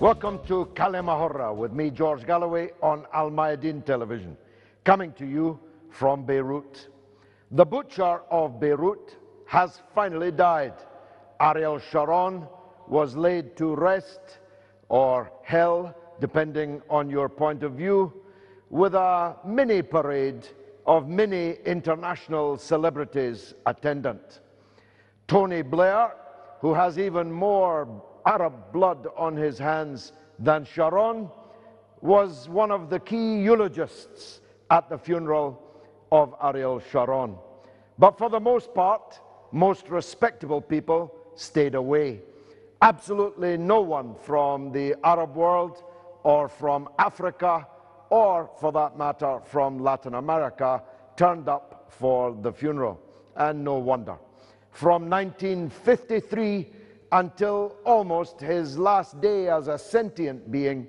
Welcome to Kalemahorra with me, George Galloway, on Al Mayadeen Television, coming to you from Beirut. The butcher of Beirut has finally died. Ariel Sharon was laid to rest or hell, depending on your point of view, with a mini parade of many international celebrities attendant. Tony Blair, who has even more Arab blood on his hands than Sharon, was one of the key eulogists at the funeral of Ariel Sharon. But for the most part, most respectable people stayed away. Absolutely no one from the Arab world or from Africa or, for that matter, from Latin America turned up for the funeral. And no wonder. From 1953 until almost his last day as a sentient being,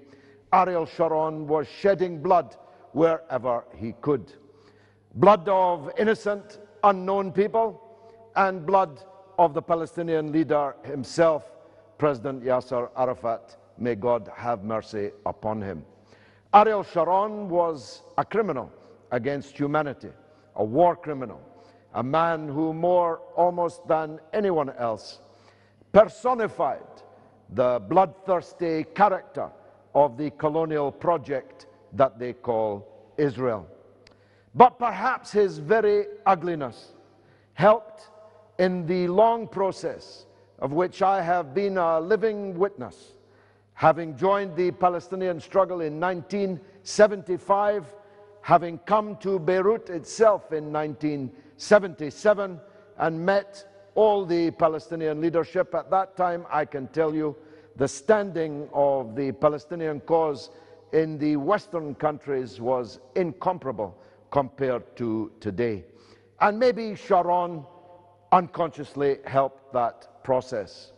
Ariel Sharon was shedding blood wherever he could. Blood of innocent, unknown people, and blood of the Palestinian leader himself, President Yasser Arafat. May God have mercy upon him. Ariel Sharon was a criminal against humanity, a war criminal, a man who, more almost than anyone else, personified the bloodthirsty character of the colonial project that they call Israel. But perhaps his very ugliness helped in the long process of which I have been a living witness. Having joined the Palestinian struggle in 1975, having come to Beirut itself in 1977 and met all the Palestinian leadership at that time, I can tell you the standing of the Palestinian cause in the Western countries was incomparable compared to today. And maybe Sharon unconsciously helped that process.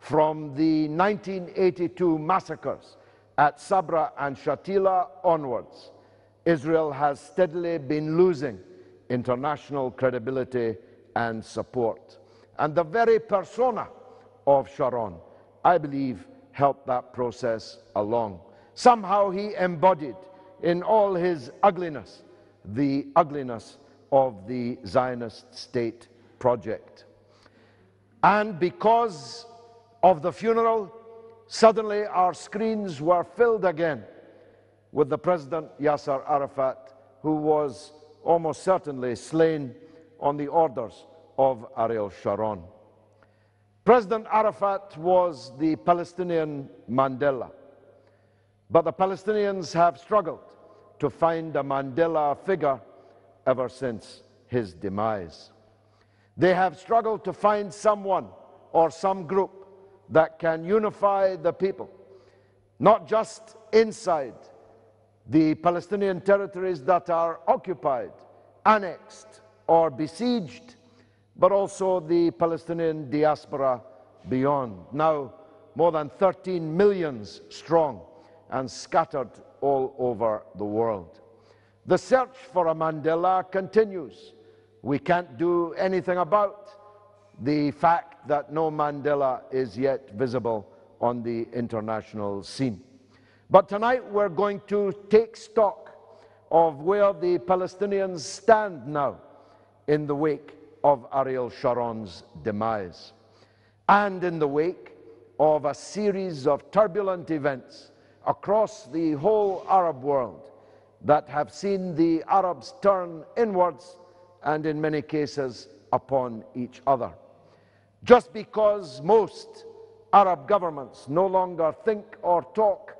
From the 1982 massacres at Sabra and Shatila onwards, Israel has steadily been losing international credibility and support and the very persona of Sharon, I believe, helped that process along. Somehow he embodied in all his ugliness the ugliness of the Zionist state project. And because of the funeral, suddenly our screens were filled again with the President Yasser Arafat, who was almost certainly slain on the orders of Ariel Sharon. President Arafat was the Palestinian Mandela, but the Palestinians have struggled to find a Mandela figure ever since his demise. They have struggled to find someone or some group that can unify the people, not just inside the Palestinian territories that are occupied, annexed, or besieged, but also the Palestinian diaspora beyond, now more than 13 millions strong and scattered all over the world. The search for a Mandela continues. We can't do anything about the fact that no Mandela is yet visible on the international scene. But tonight we're going to take stock of where the Palestinians stand now in the wake of Ariel Sharon's demise. And in the wake of a series of turbulent events across the whole Arab world that have seen the Arabs turn inwards and in many cases upon each other. Just because most Arab governments no longer think or talk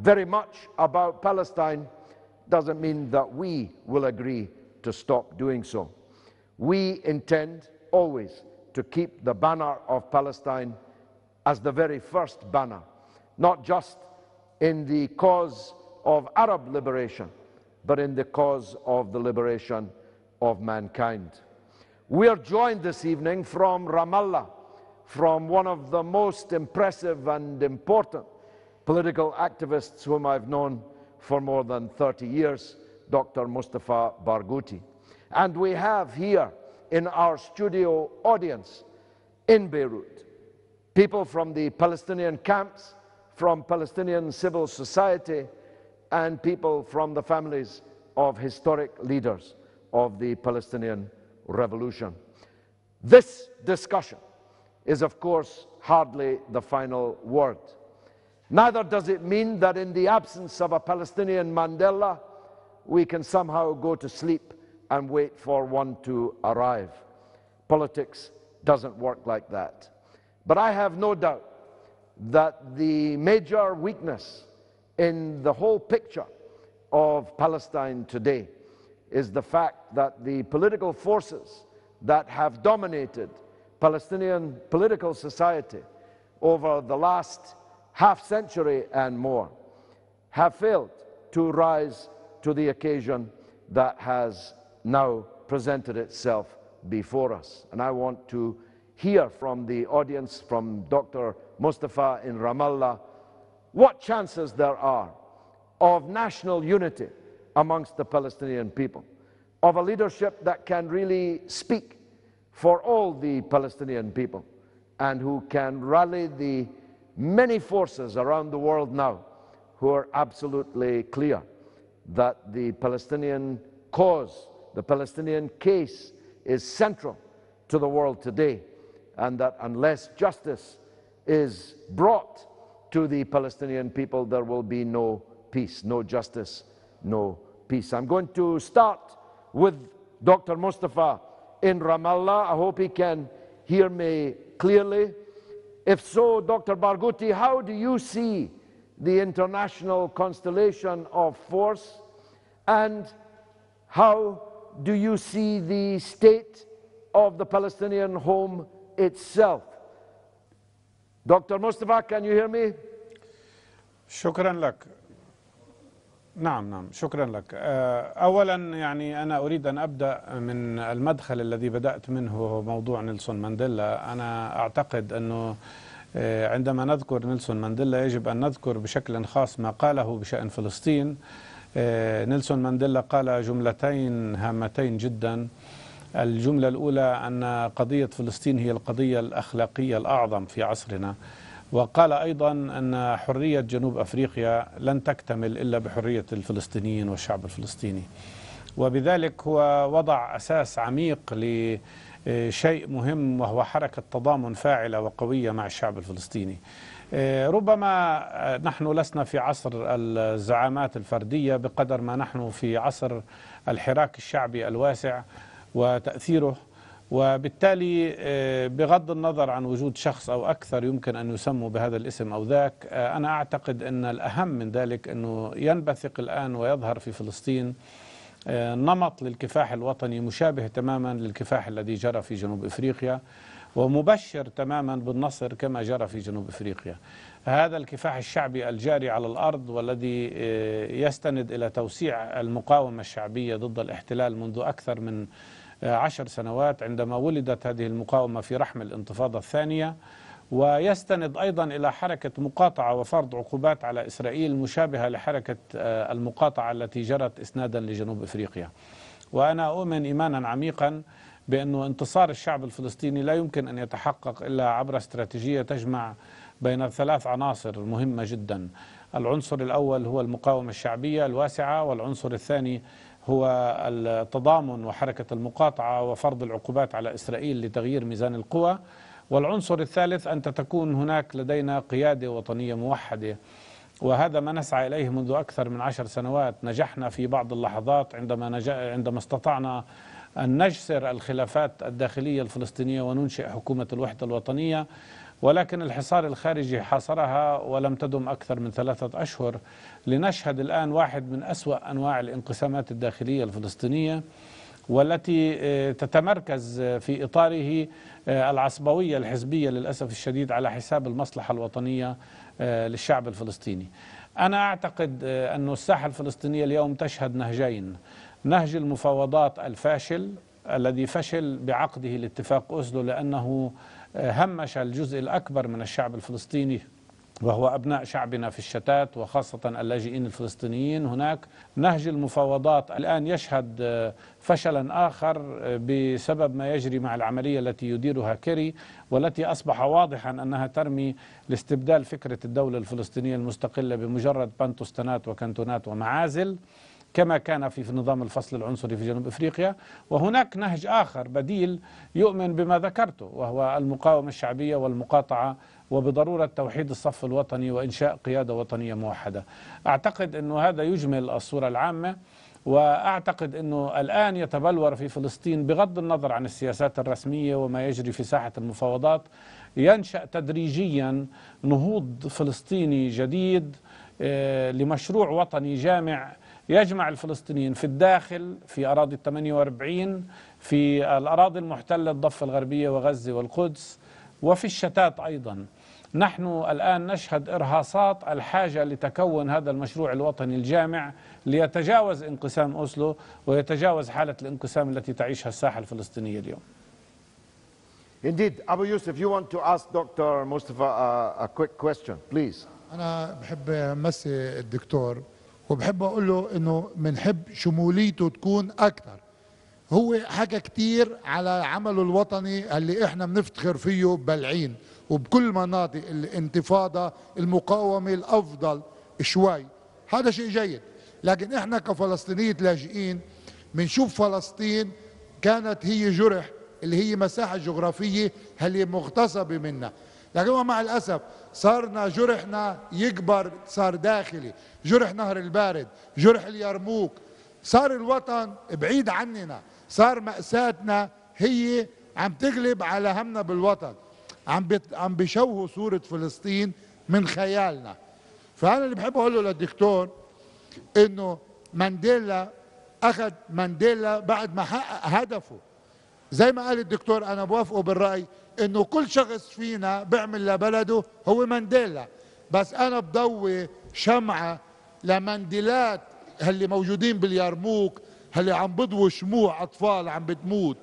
very much about Palestine doesn't mean that we will agree to stop doing so. We intend always to keep the banner of Palestine as the very first banner, not just in the cause of Arab liberation, but in the cause of the liberation of mankind. We are joined this evening from Ramallah, from one of the most impressive and important political activists whom I've known for more than 30 years, Dr. Mustafa Barghouti. And we have here in our studio audience in Beirut people from the Palestinian camps, from Palestinian civil society, and people from the families of historic leaders of the Palestinian revolution. This discussion is, of course, hardly the final word. Neither does it mean that in the absence of a Palestinian Mandela, we can somehow go to sleep and wait for one to arrive. Politics doesn't work like that. But I have no doubt that the major weakness in the whole picture of Palestine today is the fact that the political forces that have dominated Palestinian political society over the last half century and more have failed to rise to the occasion that has now presented itself before us. And I want to hear from the audience, from Dr. Mustafa in Ramallah, what chances there are of national unity amongst the Palestinian people, of a leadership that can really speak for all the Palestinian people and who can rally the many forces around the world now who are absolutely clear that the Palestinian cause the Palestinian case is central to the world today, and that unless justice is brought to the Palestinian people, there will be no peace, no justice, no peace. I'm going to start with Dr. Mustafa in Ramallah. I hope he can hear me clearly. If so, Dr. Barghouti, how do you see the international constellation of force and how do you see the state of the Palestinian home itself? Dr. Mustafa, can you hear me? شكرا لك نعم نعم شكرا لك آه، أولا يعني أنا أريد أن أبدأ من المدخل الذي بدأت منه موضوع نيلسون مانديلا أنا أعتقد أنه آه، عندما نذكر نيلسون مانديلا يجب أن نذكر بشكل خاص ما قاله بشأن فلسطين آه، نيلسون مانديلا قال جملتين هامتين جدا الجملة الأولى أن قضية فلسطين هي القضية الأخلاقية الأعظم في عصرنا وقال أيضا أن حرية جنوب أفريقيا لن تكتمل إلا بحرية الفلسطينيين والشعب الفلسطيني وبذلك هو وضع أساس عميق لشيء مهم وهو حركة تضامن فاعلة وقوية مع الشعب الفلسطيني آه، ربما آه، نحن لسنا في عصر الزعامات الفردية بقدر ما نحن في عصر الحراك الشعبي الواسع وتأثيره وبالتالي آه، بغض النظر عن وجود شخص أو أكثر يمكن أن يسموا بهذا الاسم أو ذاك أنا أعتقد أن الأهم من ذلك أنه ينبثق الآن ويظهر في فلسطين نمط للكفاح الوطني مشابه تماما للكفاح الذي جرى في جنوب إفريقيا ومبشر تماما بالنصر كما جرى في جنوب افريقيا. هذا الكفاح الشعبي الجاري على الارض والذي آه، يستند الى توسيع المقاومه الشعبيه ضد الاحتلال منذ اكثر من آه، عشر سنوات عندما ولدت هذه المقاومه في رحم الانتفاضه الثانيه ويستند ايضا الى حركه مقاطعه وفرض عقوبات على اسرائيل مشابهه لحركه آه، المقاطعه التي جرت اسنادا لجنوب افريقيا. وانا اؤمن ايمانا عميقا بأنه انتصار الشعب الفلسطيني لا يمكن أن يتحقق إلا عبر استراتيجية تجمع بين ثلاث عناصر مهمة جدا العنصر الأول هو المقاومة الشعبية الواسعة والعنصر الثاني هو التضامن وحركة المقاطعة وفرض العقوبات على إسرائيل لتغيير ميزان القوى والعنصر الثالث أن تكون هناك لدينا قيادة وطنية موحدة وهذا ما نسعى إليه منذ أكثر من عشر سنوات نجحنا في بعض اللحظات عندما, عندما استطعنا أن نجسر الخلافات الداخلية الفلسطينية وننشئ حكومة الوحدة الوطنية ولكن الحصار الخارجي حاصرها ولم تدم أكثر من ثلاثة أشهر لنشهد الآن واحد من أسوأ أنواع الانقسامات الداخلية الفلسطينية والتي آه، تتمركز في إطاره آه، العصبوية الحزبية للأسف الشديد على حساب المصلحة الوطنية آه، للشعب الفلسطيني أنا أعتقد أن الساحة الفلسطينية اليوم تشهد نهجين نهج المفاوضات الفاشل الذي فشل بعقده الاتفاق أسلو لأنه آه، همش الجزء الأكبر من الشعب الفلسطيني وهو أبناء شعبنا في الشتات وخاصة اللاجئين الفلسطينيين هناك نهج المفاوضات الآن يشهد آه، فشلا آخر آه، بسبب ما يجري مع العملية التي يديرها كيري والتي أصبح واضحا أنها ترمي لاستبدال فكرة الدولة الفلسطينية المستقلة بمجرد بنتوستانات وكنتونات ومعازل كما كان في نظام الفصل العنصري في جنوب افريقيا وهناك نهج اخر بديل يؤمن بما ذكرته وهو المقاومه الشعبيه والمقاطعه وبضروره توحيد الصف الوطني وانشاء قياده وطنيه موحده. اعتقد انه هذا يجمل الصوره العامه واعتقد انه الان يتبلور في فلسطين بغض النظر عن السياسات الرسميه وما يجري في ساحه المفاوضات ينشا تدريجيا نهوض فلسطيني جديد آه، لمشروع وطني جامع يجمع الفلسطينيين في الداخل في أراضي 48 في الأراضي المحتلة الضفة الغربية وغزة والقدس وفي الشتات أيضا نحن الآن نشهد إرهاصات الحاجة لتكون هذا المشروع الوطني الجامع ليتجاوز انقسام أوسلو ويتجاوز حالة الانقسام التي تعيشها الساحة الفلسطينية اليوم Indeed, Abu Yusuf, you want to ask Dr. Mustafa a, a quick question, please. أنا بحب أمسي الدكتور وبحب اقول له انه بنحب شموليته تكون اكثر هو حكى كثير على عمله الوطني اللي احنا بنفتخر فيه ببلعين وبكل مناطق الانتفاضه المقاومه الافضل شوي هذا شيء جيد لكن احنا كفلسطينيه لاجئين بنشوف فلسطين كانت هي جرح اللي هي مساحه جغرافيه هل مغتصبة منا لكن هو مع الأسف صارنا جرحنا يكبر صار داخلي جرح نهر البارد جرح اليرموك صار الوطن بعيد عننا صار مأساتنا هي عم تغلب على همنا بالوطن عم عم بيشوهوا صورة فلسطين من خيالنا فأنا اللي بحب أقوله للدكتور إنه مانديلا أخذ مانديلا بعد ما حقق هدفه زي ما قال الدكتور أنا بوافقه بالرأي انه كل شخص فينا بيعمل لبلده هو مانديلا بس انا بضوي شمعه لمانديلات هاللي موجودين باليرموك هاللي عم بضوي شموع اطفال عم بتموت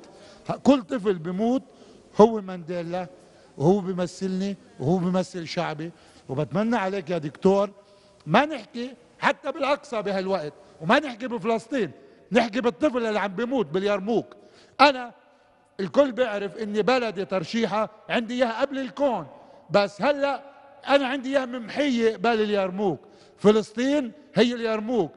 كل طفل بموت هو مانديلا وهو بيمثلني وهو بيمثل شعبي وبتمنى عليك يا دكتور ما نحكي حتى بالاقصى بهالوقت وما نحكي بفلسطين نحكي بالطفل اللي عم بيموت باليرموك انا الكل بيعرف اني بلدي ترشيحه عندي اياها قبل الكون بس هلا انا عندي اياها ممحيه قبل اليرموك فلسطين هي اليرموك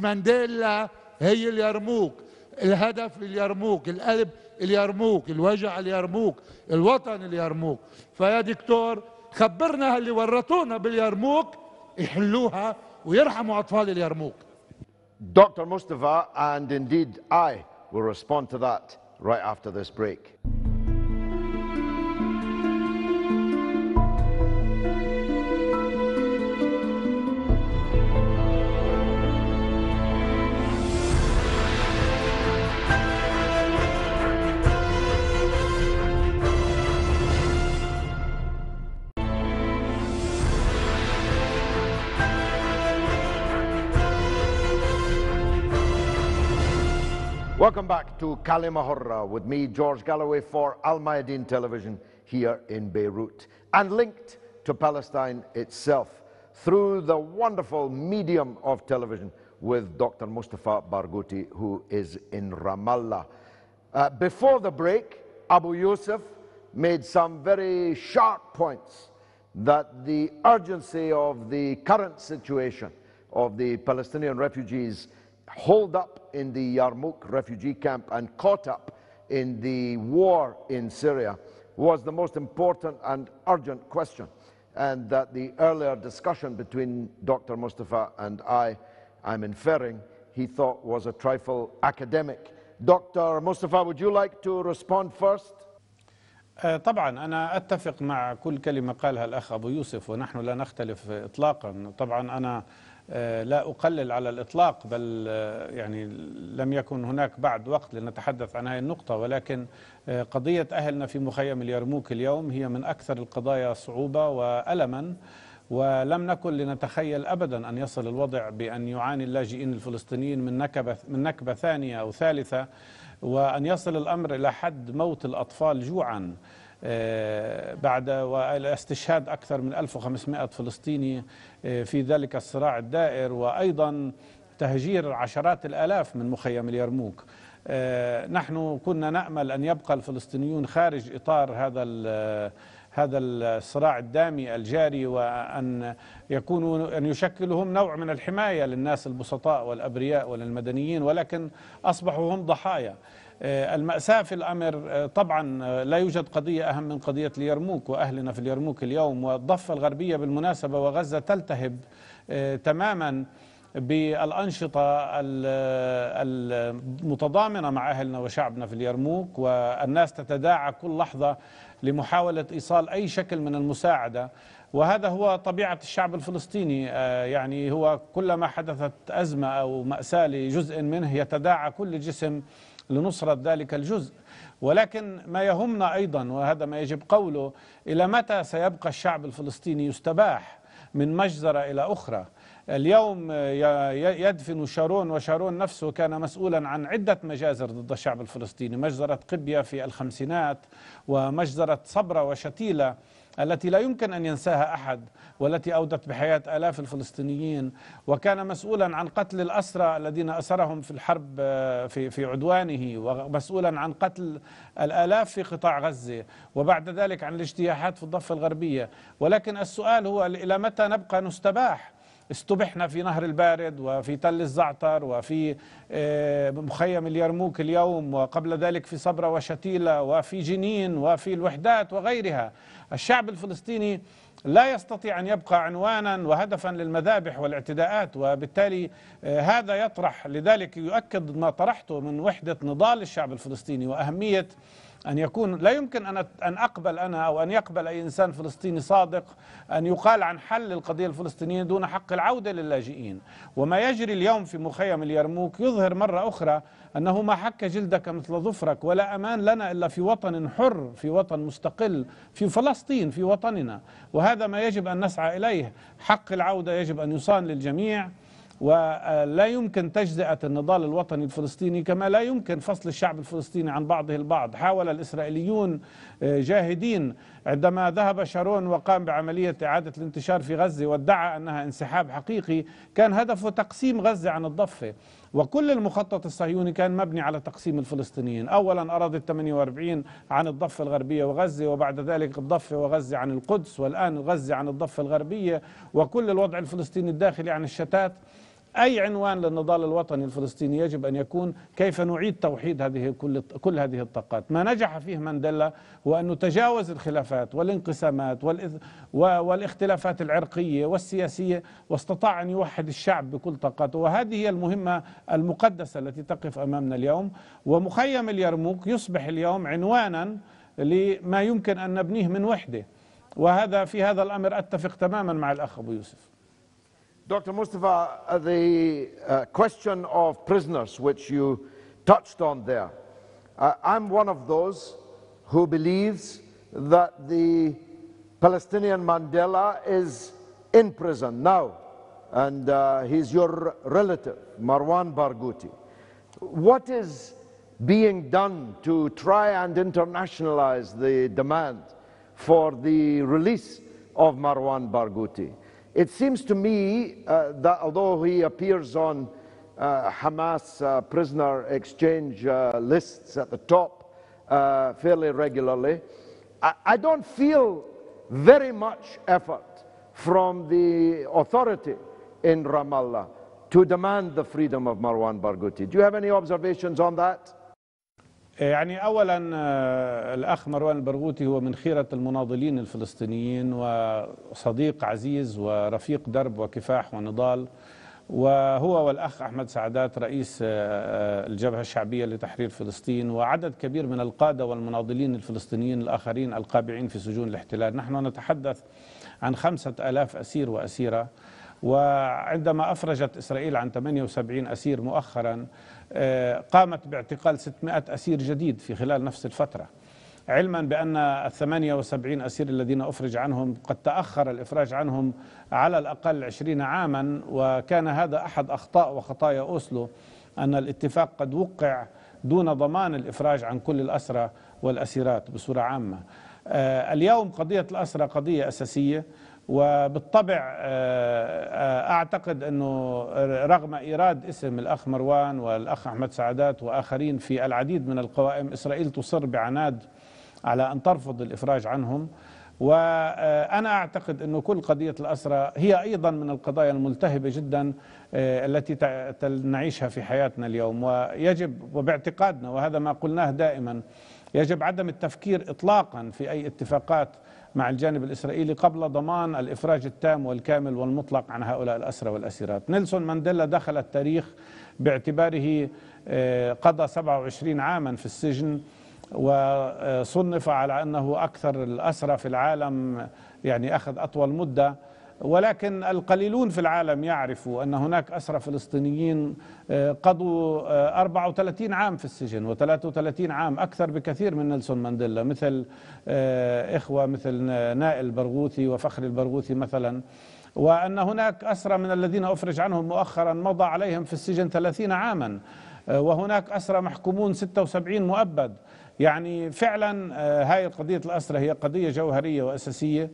مانديلا هي اليرموك الهدف اليرموك القلب اليرموك الوجع اليرموك الوطن اليرموك فيا دكتور خبرنا اللي ورطونا باليرموك يحلوها ويرحموا اطفال اليرموك دكتور مصطفى and indeed I will respond to that. right after this break. Welcome back to Kalima Horra with me, George Galloway, for Al Mayadeen Television here in Beirut and linked to Palestine itself through the wonderful medium of television with Dr. Mustafa Barghouti, who is in Ramallah. Uh, before the break, Abu Yusuf made some very sharp points that the urgency of the current situation of the Palestinian refugees holed up in the Yarmouk refugee camp and caught up in the war in Syria was the most important and urgent question. And that the earlier discussion between Dr. Mustafa and I, I'm inferring, he thought was a trifle academic. Dr. Mustafa, would you like to respond first? Uh, طبعا أنا أتفق مع كل كلمة قالها الأخ أبو يوسف ونحن لا نختلف إطلاقا طبعا أنا آه، لا أقلل على الإطلاق بل آه، يعني لم يكن هناك بعد وقت لنتحدث عن هذه النقطة ولكن آه، قضية أهلنا في مخيم اليرموك اليوم هي من أكثر القضايا صعوبة وألما ولم نكن لنتخيل أبدا أن يصل الوضع بأن يعاني اللاجئين الفلسطينيين من نكبة, من نكبة ثانية أو ثالثة وأن يصل الأمر إلى حد موت الأطفال جوعا آه، بعد استشهاد أكثر من 1500 فلسطيني آه، في ذلك الصراع الدائر وأيضا تهجير عشرات الآلاف من مخيم اليرموك آه، نحن كنا نأمل أن يبقى الفلسطينيون خارج إطار هذا هذا الصراع الدامي الجاري وأن يكونوا أن يشكلهم نوع من الحماية للناس البسطاء والأبرياء وللمدنيين ولكن أصبحوا هم ضحايا آه، المأساة في الأمر آه، طبعا آه، لا يوجد قضية أهم من قضية اليرموك وأهلنا في اليرموك اليوم والضفة الغربية بالمناسبة وغزة تلتهب تماما بالأنشطة المتضامنة مع أهلنا وشعبنا في اليرموك والناس تتداعى كل لحظة لمحاولة إيصال أي شكل من المساعدة وهذا هو طبيعة الشعب الفلسطيني يعني هو كلما حدثت أزمة أو مأساة لجزء منه يتداعى كل جسم لنصرة ذلك الجزء ولكن ما يهمنا أيضا وهذا ما يجب قوله إلى متى سيبقى الشعب الفلسطيني يستباح من مجزرة إلى أخرى اليوم يدفن شارون وشارون نفسه كان مسؤولا عن عدة مجازر ضد الشعب الفلسطيني مجزرة قبية في الخمسينات ومجزرة صبرة وشتيلة التي لا يمكن أن ينساها أحد والتي أودت بحياة آلاف الفلسطينيين وكان مسؤولا عن قتل الأسرى الذين أسرهم في الحرب آه، في, في عدوانه ومسؤولا عن قتل الآلاف في قطاع غزة وبعد ذلك عن الاجتياحات في الضفة الغربية ولكن السؤال هو إلى متى نبقى نستباح استبحنا في نهر البارد وفي تل الزعتر وفي آه، مخيم اليرموك اليوم وقبل ذلك في صبرا وشتيلة وفي جنين وفي الوحدات وغيرها الشعب الفلسطيني لا يستطيع ان يبقى عنوانا وهدفا للمذابح والاعتداءات وبالتالي آه، هذا يطرح لذلك يؤكد ما طرحته من وحده نضال الشعب الفلسطيني واهميه أن يكون لا يمكن أن أن أقبل أنا أو أن يقبل أي إنسان فلسطيني صادق أن يقال عن حل القضية الفلسطينية دون حق العودة للاجئين وما يجري اليوم في مخيم اليرموك يظهر مرة أخرى أنه ما حك جلدك مثل ظفرك ولا أمان لنا إلا في وطن حر في وطن مستقل في فلسطين في وطننا وهذا ما يجب أن نسعى إليه حق العودة يجب أن يصان للجميع ولا يمكن تجزئة النضال الوطني الفلسطيني كما لا يمكن فصل الشعب الفلسطيني عن بعضه البعض حاول الإسرائيليون آه، جاهدين عندما ذهب شارون وقام بعملية إعادة الانتشار في غزة وادعى أنها انسحاب حقيقي كان هدفه تقسيم غزة عن الضفة وكل المخطط الصهيوني كان مبني على تقسيم الفلسطينيين أولا أراضي 48 عن الضفة الغربية وغزة وبعد ذلك الضفة وغزة عن القدس والآن غزة عن الضفة الغربية وكل الوضع الفلسطيني الداخلي عن الشتات أي عنوان للنضال الوطني الفلسطيني يجب أن يكون كيف نعيد توحيد هذه كل, كل هذه الطاقات ما نجح فيه مانديلا هو أنه تجاوز الخلافات والانقسامات والاختلافات العرقية والسياسية واستطاع أن يوحد الشعب بكل طاقاته وهذه هي المهمة المقدسة التي تقف أمامنا اليوم ومخيم اليرموك يصبح اليوم عنوانا لما يمكن أن نبنيه من وحده وهذا في هذا الأمر أتفق تماما مع الأخ أبو يوسف Dr. Mustafa, uh, the uh, question of prisoners, which you touched on there, uh, I'm one of those who believes that the Palestinian Mandela is in prison now, and uh, he's your relative, Marwan Barghouti. What is being done to try and internationalize the demand for the release of Marwan Barghouti? It seems to me uh, that although he appears on uh, Hamas uh, prisoner exchange uh, lists at the top uh, fairly regularly, I, I, don't feel very much effort from the authority in Ramallah to demand the freedom of Marwan Barghouti. Do you have any observations on that? آه، يعني أولا آه، الأخ مروان البرغوثي هو من خيرة المناضلين الفلسطينيين وصديق عزيز ورفيق درب وكفاح ونضال وهو والأخ أحمد سعدات رئيس آه، الجبهة الشعبية لتحرير فلسطين وعدد كبير من القادة والمناضلين الفلسطينيين الآخرين القابعين في سجون الاحتلال نحن نتحدث عن خمسة ألاف أسير وأسيرة وعندما أفرجت إسرائيل عن 78 أسير مؤخرا آه، قامت باعتقال 600 أسير جديد في خلال نفس الفترة علما بأن ال 78 أسير الذين أفرج عنهم قد تأخر الإفراج عنهم على الأقل 20 عاما وكان هذا أحد أخطاء وخطايا أوسلو أن الاتفاق قد وقع دون ضمان الإفراج عن كل الأسرى والأسيرات بصورة عامة آه، اليوم قضية الأسرى قضية أساسية وبالطبع آه، أعتقد أنه رغم إيراد اسم الأخ مروان والأخ أحمد سعدات وآخرين في العديد من القوائم إسرائيل تصر بعناد على أن ترفض الإفراج عنهم وأنا أعتقد أنه كل قضية الأسرة هي أيضا من القضايا الملتهبة جدا آه، التي نعيشها في حياتنا اليوم ويجب وباعتقادنا وهذا ما قلناه دائما يجب عدم التفكير إطلاقا في أي اتفاقات مع الجانب الإسرائيلي قبل ضمان الإفراج التام والكامل والمطلق عن هؤلاء الأسرى والأسيرات نيلسون مانديلا دخل التاريخ باعتباره آه، قضى 27 عاما في السجن وصنف على أنه أكثر الأسرى في العالم يعني أخذ أطول مدة ولكن القليلون في العالم يعرفوا أن هناك أسرى فلسطينيين آه، قضوا 34 آه، عام في السجن و33 عام أكثر بكثير من نيلسون مانديلا مثل آه، إخوة مثل نائل برغوثي وفخر البرغوثي مثلا وأن هناك أسرى من الذين أفرج عنهم مؤخرا مضى عليهم في السجن 30 عاما وهناك أسرى محكومون 76 مؤبد يعني فعلا هاي قضية الأسرة هي قضية جوهرية وأساسية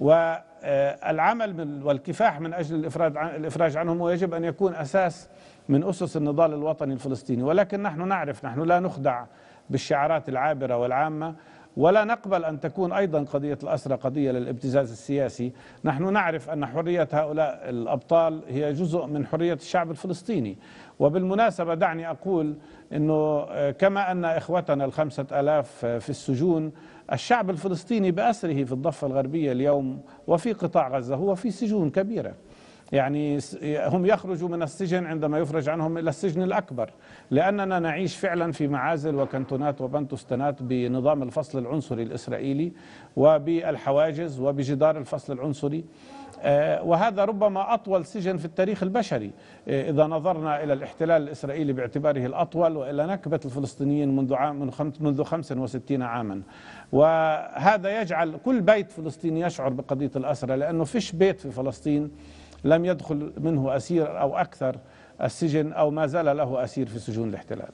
والعمل والكفاح من أجل الإفراج, الإفراج عنهم ويجب أن يكون أساس من أسس النضال الوطني الفلسطيني ولكن نحن نعرف نحن لا نخدع بالشعارات العابرة والعامة ولا نقبل أن تكون أيضا قضية الأسرة قضية للابتزاز السياسي نحن نعرف أن حرية هؤلاء الأبطال هي جزء من حرية الشعب الفلسطيني وبالمناسبة دعني أقول أنه آه، كما أن إخوتنا الخمسة ألاف آه، في السجون الشعب الفلسطيني بأسره في الضفة الغربية اليوم وفي قطاع غزة هو في سجون كبيرة يعني هم يخرجوا من السجن عندما يفرج عنهم إلى السجن الأكبر لأننا نعيش فعلا في معازل وكنتونات وبنتوستانات بنظام الفصل العنصري الإسرائيلي وبالحواجز وبجدار الفصل العنصري آه، وهذا ربما أطول سجن في التاريخ البشري آه، إذا نظرنا إلى الاحتلال الإسرائيلي باعتباره الأطول وإلى نكبة الفلسطينيين منذ عام منذ 65 عاما وهذا يجعل كل بيت فلسطيني يشعر بقضية الأسرة لأنه فيش بيت في فلسطين لم يدخل منه أسير أو أكثر السجن أو ما زال له أسير في سجون الاحتلال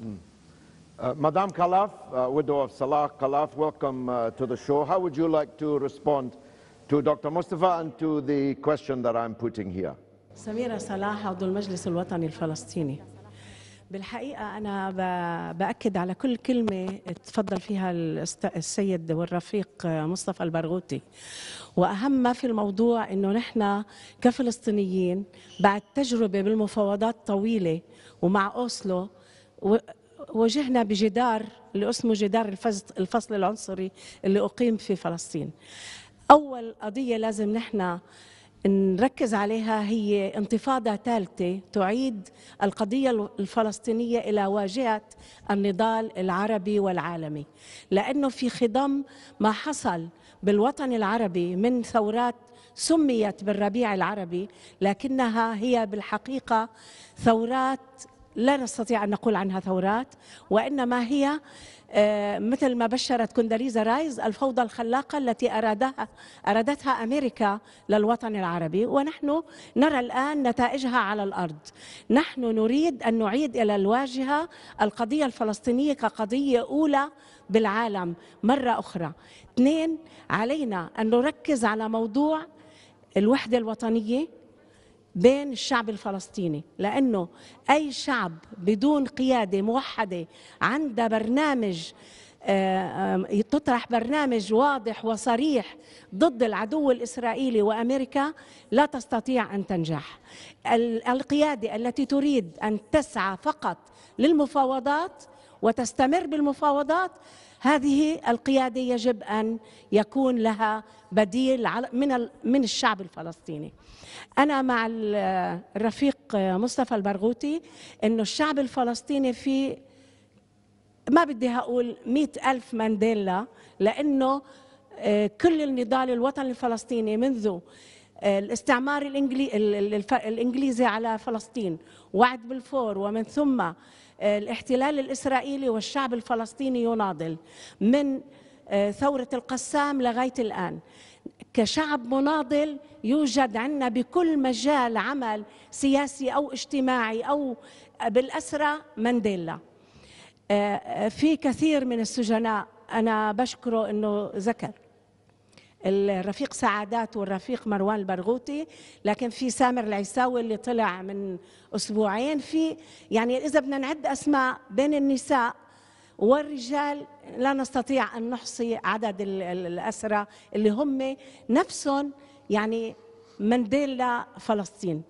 Uh, Madame Kalaf, uh, widow of Salah Kalaf, welcome uh, to the show. How would you like to respond to Dr. Mustafa and to the question that I'm putting here. سميرة صلاح عضو المجلس الوطني الفلسطيني بالحقيقة أنا بأكد على كل كلمة تفضل فيها السيد والرفيق مصطفى البرغوثي وأهم ما في الموضوع أنه نحن كفلسطينيين بعد تجربة بالمفاوضات طويلة ومع أوسلو واجهنا بجدار اللي اسمه جدار الفصل العنصري اللي أقيم في فلسطين أول قضية لازم نحن نركز عليها هي انتفاضة ثالثة تعيد القضية الفلسطينية إلى واجهة النضال العربي والعالمي لأنه في خضم ما حصل بالوطن العربي من ثورات سميت بالربيع العربي لكنها هي بالحقيقة ثورات لا نستطيع أن نقول عنها ثورات وإنما هي آه، مثل ما بشرت كونداليزا رايز الفوضى الخلاقة التي أرادها أرادتها أمريكا للوطن العربي ونحن نرى الآن نتائجها على الأرض نحن نريد أن نعيد إلى الواجهة القضية الفلسطينية كقضية أولى بالعالم مرة أخرى اثنين علينا أن نركز على موضوع الوحدة الوطنية بين الشعب الفلسطيني لأنه أي شعب بدون قيادة موحدة عنده برنامج آه، آه، تطرح برنامج واضح وصريح ضد العدو الاسرائيلي وامريكا لا تستطيع ان تنجح. القياده التي تريد ان تسعى فقط للمفاوضات وتستمر بالمفاوضات هذه القياده يجب ان يكون لها بديل من من الشعب الفلسطيني. انا مع الرفيق مصطفى البرغوثي انه الشعب الفلسطيني في ما بدي اقول مئة ألف مانديلا لأنه آه، كل النضال الوطني الفلسطيني منذ آه، الاستعمار الإنجليزي على فلسطين وعد بالفور ومن ثم الاحتلال الإسرائيلي والشعب الفلسطيني يناضل من آه، ثورة القسام لغاية الآن كشعب مناضل يوجد عندنا بكل مجال عمل سياسي أو اجتماعي أو بالأسرة مانديلا آه، آه، في كثير من السجناء أنا بشكره أنه ذكر الرفيق سعادات والرفيق مروان البرغوثي لكن في سامر العيساوي اللي طلع من اسبوعين في يعني اذا بدنا نعد اسماء بين النساء والرجال لا نستطيع ان نحصي عدد الاسرى اللي هم نفسهم يعني منديلا فلسطين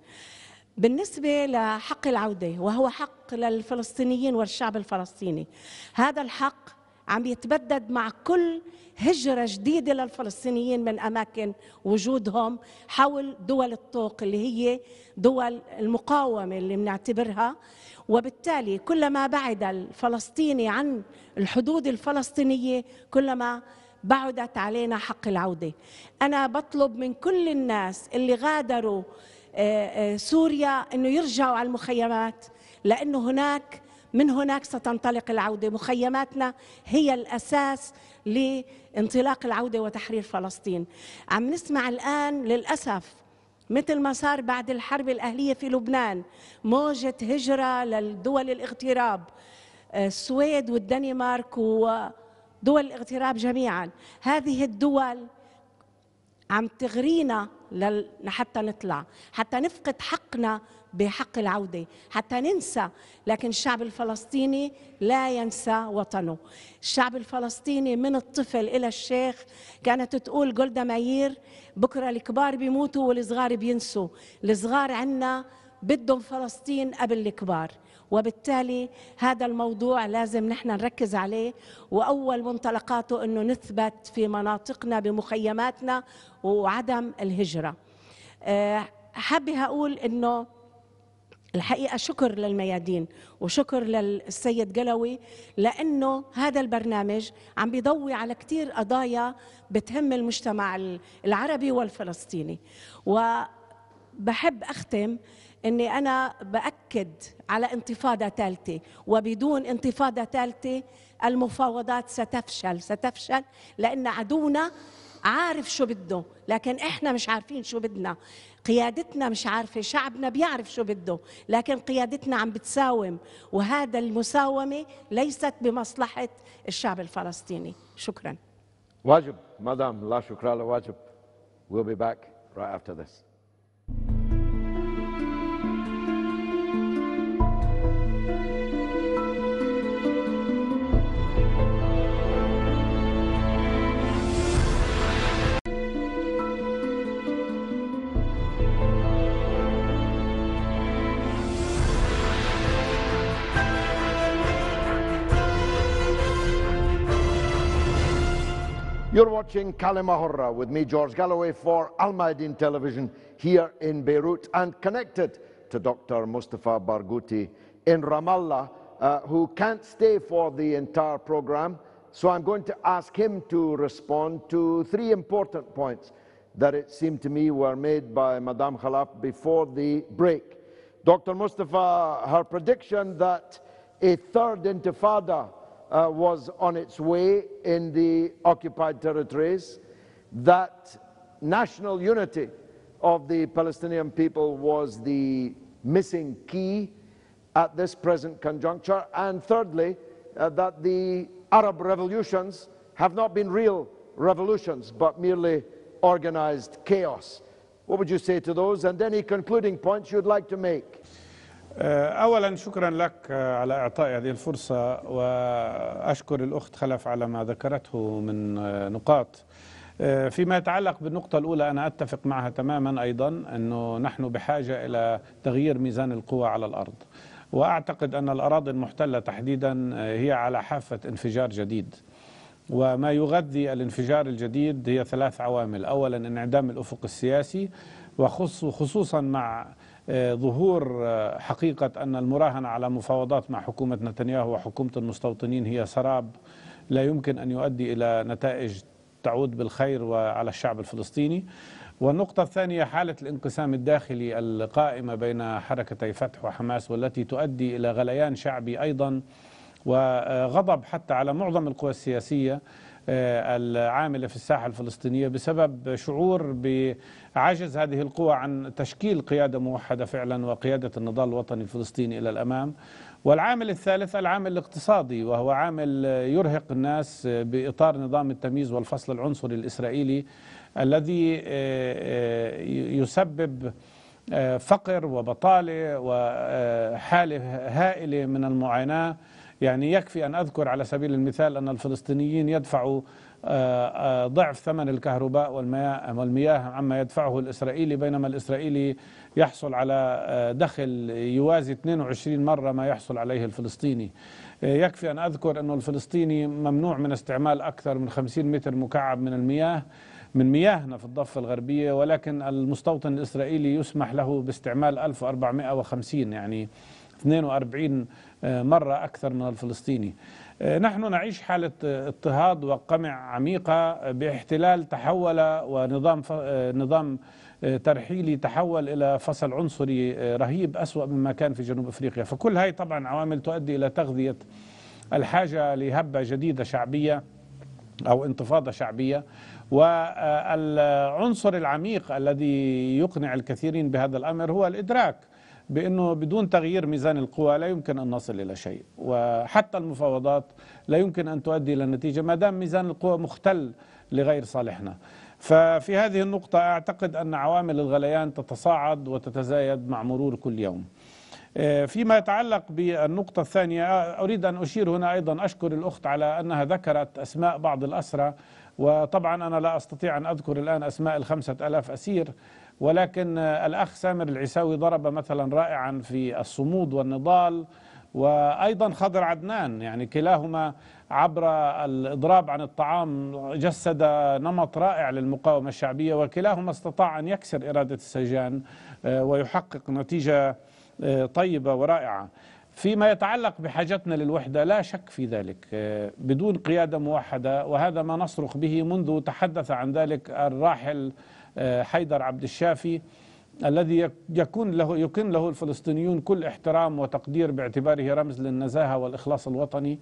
بالنسبة لحق العودة وهو حق للفلسطينيين والشعب الفلسطيني هذا الحق عم يتبدد مع كل هجرة جديدة للفلسطينيين من أماكن وجودهم حول دول الطوق اللي هي دول المقاومة اللي بنعتبرها وبالتالي كلما بعد الفلسطيني عن الحدود الفلسطينية كلما بعدت علينا حق العودة أنا بطلب من كل الناس اللي غادروا آه، آه، سوريا أنه يرجعوا على المخيمات لأنه هناك من هناك ستنطلق العودة مخيماتنا هي الأساس لانطلاق العودة وتحرير فلسطين عم نسمع الآن للأسف مثل ما صار بعد الحرب الأهلية في لبنان موجة هجرة للدول الاغتراب آه، السويد والدنمارك ودول الاغتراب جميعا هذه الدول عم تغرينا حتى نطلع حتى نفقد حقنا بحق العودة حتى ننسى لكن الشعب الفلسطيني لا ينسى وطنه الشعب الفلسطيني من الطفل إلى الشيخ كانت تقول جولدا ماير بكرة الكبار بيموتوا والصغار بينسوا الصغار عنا بدهم فلسطين قبل الكبار وبالتالي هذا الموضوع لازم نحن نركز عليه واول منطلقاته انه نثبت في مناطقنا بمخيماتنا وعدم الهجره آه، حابه اقول انه الحقيقة شكر للميادين وشكر للسيد قلوي لأنه هذا البرنامج عم بيضوي على كتير قضايا بتهم المجتمع العربي والفلسطيني وبحب أختم اني انا باكد على انتفاضه ثالثه وبدون انتفاضه ثالثه المفاوضات ستفشل ستفشل لان عدونا عارف شو بده لكن احنا مش عارفين شو بدنا قيادتنا مش عارفه شعبنا بيعرف شو بده لكن قيادتنا عم بتساوم وهذا المساومه ليست بمصلحه الشعب الفلسطيني شكرا واجب مدام لا شكرا لواجب we'll be back right after this You're watching Kalimahorra with me, George Galloway, for Al Maidin Television here in Beirut and connected to Dr. Mustafa Barghouti in Ramallah, uh, who can't stay for the entire program. So I'm going to ask him to respond to three important points that it seemed to me were made by Madame Khalaf before the break. Dr. Mustafa, her prediction that a third intifada uh, was on its way in the occupied territories, that national unity of the Palestinian people was the missing key at this present conjuncture. And thirdly, uh, that the Arab revolutions have not been real revolutions, but merely organized chaos. What would you say to those? And any concluding points you'd like to make? آه، أولا شكرا لك آه، على إعطاء هذه الفرصة وأشكر الأخت خلف على ما ذكرته من آه، نقاط فيما يتعلق بالنقطة الأولى أنا أتفق معها تماما أيضا أنه نحن بحاجة إلى تغيير ميزان القوى على الأرض وأعتقد أن الأراضي المحتلة تحديدا هي على حافة انفجار جديد وما يغذي الانفجار الجديد هي ثلاث عوامل أولا انعدام الأفق السياسي وخصوصا مع ظهور آه، حقيقة أن المراهنة على مفاوضات مع حكومة نتنياهو وحكومة المستوطنين هي سراب لا يمكن أن يؤدي إلى نتائج تعود بالخير وعلى الشعب الفلسطيني والنقطة الثانية حالة الانقسام الداخلي القائمة بين حركتي فتح وحماس والتي تؤدي إلى غليان شعبي أيضا وغضب حتى على معظم القوى السياسية آه، العاملة في الساحة الفلسطينية بسبب شعور عجز هذه القوى عن تشكيل قيادة موحدة فعلا وقيادة النضال الوطني الفلسطيني إلى الأمام والعامل الثالث العامل الاقتصادي وهو عامل يرهق الناس بإطار نظام التمييز والفصل العنصري الإسرائيلي الذي آه، آه، يسبب آه، فقر وبطالة وحالة هائلة من المعاناة يعني يكفي أن أذكر على سبيل المثال أن الفلسطينيين يدفعوا ضعف ثمن الكهرباء والمياه عما يدفعه الإسرائيلي بينما الإسرائيلي يحصل على آه، دخل يوازي 22 مرة ما يحصل عليه الفلسطيني آه، يكفي أن أذكر أن الفلسطيني ممنوع من استعمال أكثر من 50 متر مكعب من المياه من مياهنا في الضفة الغربية ولكن المستوطن الإسرائيلي يسمح له باستعمال 1450 يعني 42 آه، مرة أكثر من الفلسطيني آه، نحن نعيش حالة اضطهاد وقمع عميقة باحتلال تحول ونظام آه، نظام آه، ترحيلي تحول إلى فصل عنصري رهيب أسوأ مما كان في جنوب أفريقيا فكل هاي طبعا عوامل تؤدي إلى تغذية الحاجة لهبة جديدة شعبية أو انتفاضة شعبية والعنصر العميق الذي يقنع الكثيرين بهذا الأمر هو الإدراك بأنه بدون تغيير ميزان القوى لا يمكن أن نصل إلى شيء وحتى المفاوضات لا يمكن أن تؤدي إلى نتيجة ما دام ميزان القوى مختل لغير صالحنا ففي هذه النقطة أعتقد أن عوامل الغليان تتصاعد وتتزايد مع مرور كل يوم آه، فيما يتعلق بالنقطة الثانية أريد أن أشير هنا أيضا أشكر الأخت على أنها ذكرت أسماء بعض الأسرى وطبعا أنا لا أستطيع أن أذكر الآن أسماء الخمسة ألاف أسير ولكن الأخ سامر العساوي ضرب مثلا رائعا في الصمود والنضال وأيضا خضر عدنان يعني كلاهما عبر الإضراب عن الطعام جسد نمط رائع للمقاومة الشعبية وكلاهما استطاع أن يكسر إرادة السجان آه، ويحقق نتيجة آه، طيبة ورائعة فيما يتعلق بحاجتنا للوحدة لا شك في ذلك آه، بدون قيادة موحدة وهذا ما نصرخ به منذ تحدث عن ذلك الراحل آه، حيدر عبد الشافي الذي يكون له يكن له الفلسطينيون كل احترام وتقدير باعتباره رمز للنزاهه والاخلاص الوطني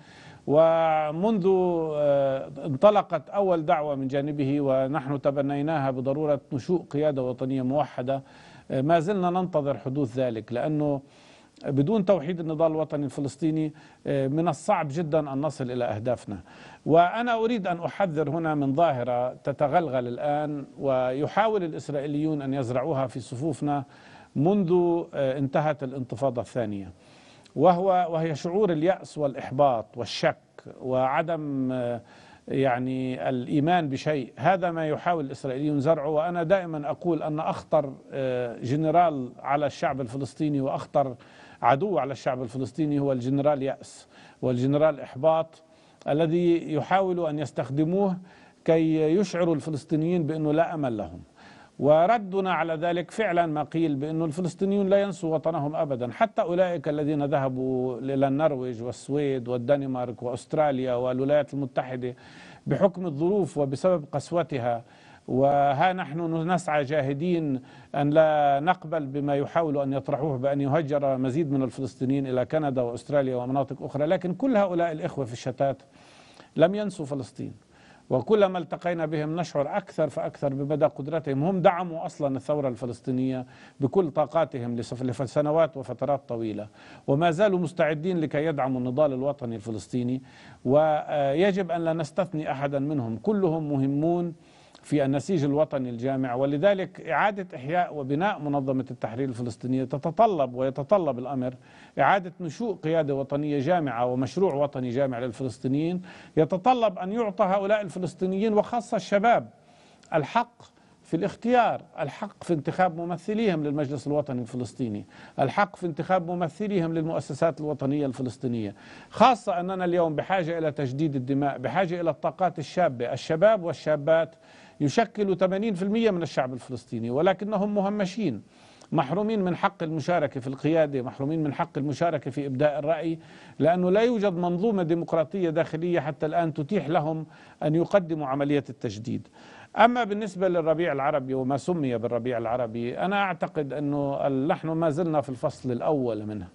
ومنذ آه، انطلقت اول دعوه من جانبه ونحن تبنيناها بضروره نشوء قياده وطنيه موحده آه، ما زلنا ننتظر حدوث ذلك لانه بدون توحيد النضال الوطني الفلسطيني آه، من الصعب جدا أن نصل إلى أهدافنا وأنا أريد أن أحذر هنا من ظاهرة تتغلغل الآن ويحاول الإسرائيليون أن يزرعوها في صفوفنا منذ آه، انتهت الانتفاضة الثانية وهو وهي شعور اليأس والإحباط والشك وعدم آه، يعني الإيمان بشيء هذا ما يحاول الإسرائيليون زرعه وأنا دائما أقول أن أخطر آه، جنرال على الشعب الفلسطيني وأخطر عدو على الشعب الفلسطيني هو الجنرال يأس والجنرال إحباط الذي يحاول أن يستخدموه كي يشعروا الفلسطينيين بأنه لا أمل لهم وردنا على ذلك فعلا ما قيل بأن الفلسطينيون لا ينسوا وطنهم أبدا حتى أولئك الذين ذهبوا إلى النرويج والسويد والدنمارك وأستراليا والولايات المتحدة بحكم الظروف وبسبب قسوتها وها نحن نسعى جاهدين أن لا نقبل بما يحاولوا أن يطرحوه بأن يهجر مزيد من الفلسطينيين إلى كندا وأستراليا ومناطق أخرى لكن كل هؤلاء الإخوة في الشتات لم ينسوا فلسطين وكلما التقينا بهم نشعر أكثر فأكثر بمدى قدرتهم هم دعموا أصلا الثورة الفلسطينية بكل طاقاتهم لسنوات وفترات طويلة وما زالوا مستعدين لكي يدعموا النضال الوطني الفلسطيني ويجب أن لا نستثني أحدا منهم كلهم مهمون في النسيج الوطني الجامع ولذلك إعادة إحياء وبناء منظمة التحرير الفلسطينية تتطلب ويتطلب الأمر إعادة نشوء قيادة وطنية جامعة ومشروع وطني جامع للفلسطينيين يتطلب أن يعطى هؤلاء الفلسطينيين وخاصة الشباب الحق في الاختيار الحق في انتخاب ممثليهم للمجلس الوطني الفلسطيني الحق في انتخاب ممثليهم للمؤسسات الوطنية الفلسطينية خاصة أننا اليوم بحاجة إلى تجديد الدماء بحاجة إلى الطاقات الشابة الشباب والشابات يشكل 80% من الشعب الفلسطيني ولكنهم مهمشين محرومين من حق المشاركة في القيادة محرومين من حق المشاركة في إبداء الرأي لأنه لا يوجد منظومة ديمقراطية داخلية حتى الآن تتيح لهم أن يقدموا عملية التجديد أما بالنسبة للربيع العربي وما سمي بالربيع العربي أنا أعتقد أنه نحن ما زلنا في الفصل الأول منه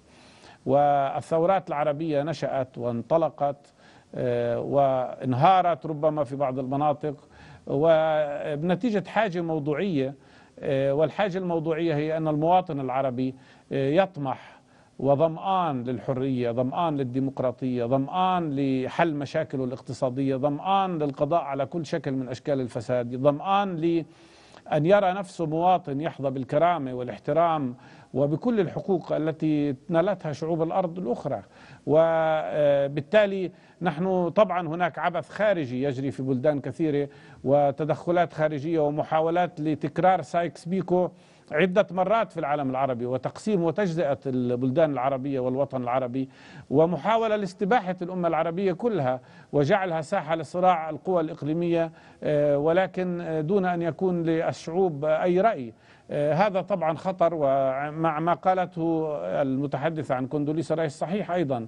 والثورات العربية نشأت وانطلقت آه، وانهارت ربما في بعض المناطق وبنتيجة حاجة موضوعية آه، والحاجة الموضوعية هي أن المواطن العربي آه، يطمح وظمآن للحرية ظمآن للديمقراطية ظمآن لحل مشاكله الاقتصادية ظمآن للقضاء على كل شكل من أشكال الفساد ظمآن لأن يرى نفسه مواطن يحظى بالكرامة والاحترام وبكل الحقوق التي نالتها شعوب الارض الاخرى وبالتالي آه، نحن طبعا هناك عبث خارجي يجري في بلدان كثيره وتدخلات خارجيه ومحاولات لتكرار سايكس بيكو عدة مرات في العالم العربي وتقسيم وتجزئة البلدان العربية والوطن العربي ومحاولة لاستباحة الأمة العربية كلها وجعلها ساحة لصراع القوى الإقليمية آه، ولكن آه، دون أن يكون للشعوب أي رأي آه، هذا طبعا خطر ومع ما قالته المتحدث عن كوندوليسا رايس صحيح أيضا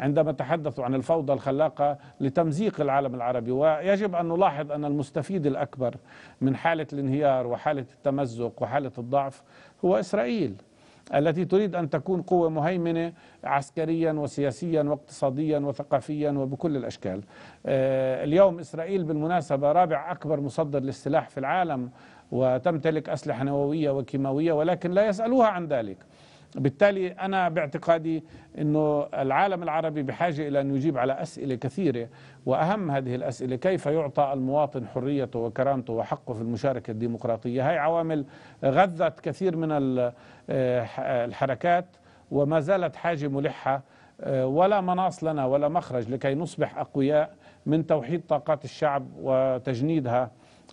عندما تحدثوا عن الفوضى الخلاقة لتمزيق العالم العربي ويجب أن نلاحظ أن المستفيد الأكبر من حالة الانهيار وحالة التمزق وحالة الضعف هو إسرائيل التي تريد أن تكون قوة مهيمنة عسكريا وسياسيا واقتصاديا وثقافيا وبكل الأشكال آه، اليوم إسرائيل بالمناسبة رابع أكبر مصدر للسلاح في العالم وتمتلك أسلحة نووية وكيماوية ولكن لا يسألوها عن ذلك بالتالي أنا باعتقادي أنه العالم العربي بحاجة إلى أن يجيب على أسئلة كثيرة وأهم هذه الأسئلة كيف يعطى المواطن حريته وكرامته وحقه في المشاركة الديمقراطية هاي عوامل غذت كثير من آه، الحركات وما زالت حاجة ملحة آه، ولا مناص لنا ولا مخرج لكي نصبح أقوياء من توحيد طاقات الشعب وتجنيدها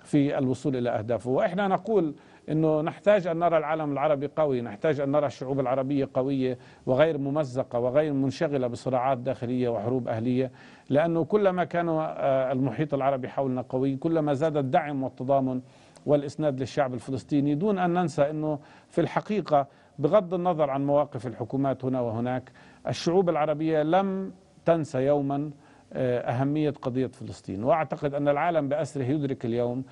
في الوصول الى اهدافه، واحنا نقول انه نحتاج ان نرى العالم العربي قوي، نحتاج ان نرى الشعوب العربيه قويه وغير ممزقه وغير منشغله بصراعات داخليه وحروب اهليه، لانه كلما كان آه، المحيط العربي حولنا قوي، كلما زاد الدعم والتضامن والاسناد للشعب الفلسطيني، دون ان ننسى انه في الحقيقه بغض النظر عن مواقف الحكومات هنا وهناك، الشعوب العربيه لم تنسى يوما أهمية قضية فلسطين وأعتقد أن العالم بأسره يدرك اليوم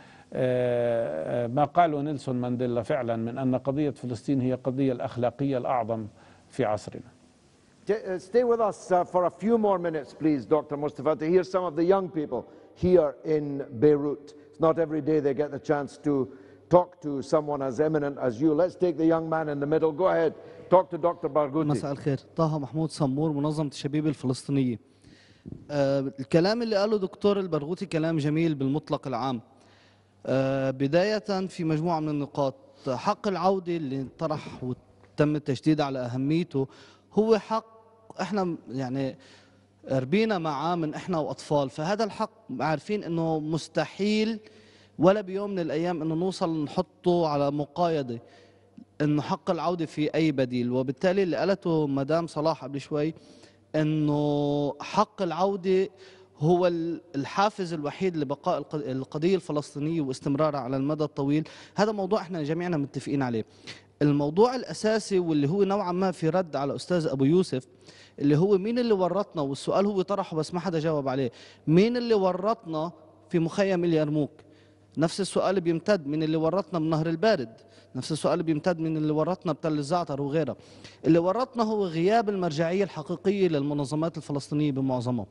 ما قاله نيلسون مانديلا فعلا من أن قضية فلسطين هي القضية الأخلاقية الأعظم في عصرنا stay with us for a few more minutes, please, Dr. Mustafa, to hear some of the young people here in Beirut. It's not every day they get the chance to talk to someone as eminent as you. Let's take the young man in the middle. Go ahead. Talk to Dr. Barghouti. مساء الخير. طه محمود صمور منظمة تشبيب الفلسطينية. آه، الكلام اللي قاله دكتور البرغوثي كلام جميل بالمطلق العام آه، بداية في مجموعة من النقاط حق العودة اللي طرح وتم التشديد على أهميته هو حق احنا يعني ربينا معاه من احنا واطفال فهذا الحق عارفين انه مستحيل ولا بيوم من الايام انه نوصل نحطه على مقايضه انه حق العوده في اي بديل وبالتالي اللي قالته مدام صلاح قبل شوي آه انه حق العوده هو الحافز الوحيد لبقاء القضيه الفلسطينيه واستمرارها على المدى الطويل، هذا موضوع احنا جميعنا متفقين عليه. الموضوع الاساسي واللي هو نوعا ما في رد على استاذ ابو يوسف اللي هو مين اللي ورطنا والسؤال هو طرحه بس ما حدا جاوب عليه، مين اللي ورطنا في مخيم اليرموك؟ نفس السؤال بيمتد من اللي ورطنا من نهر البارد نفس السؤال بيمتد من اللي ورطنا بتل الزعتر وغيره اللي ورطنا هو غياب المرجعيه الحقيقيه للمنظمات الفلسطينيه بمعظمها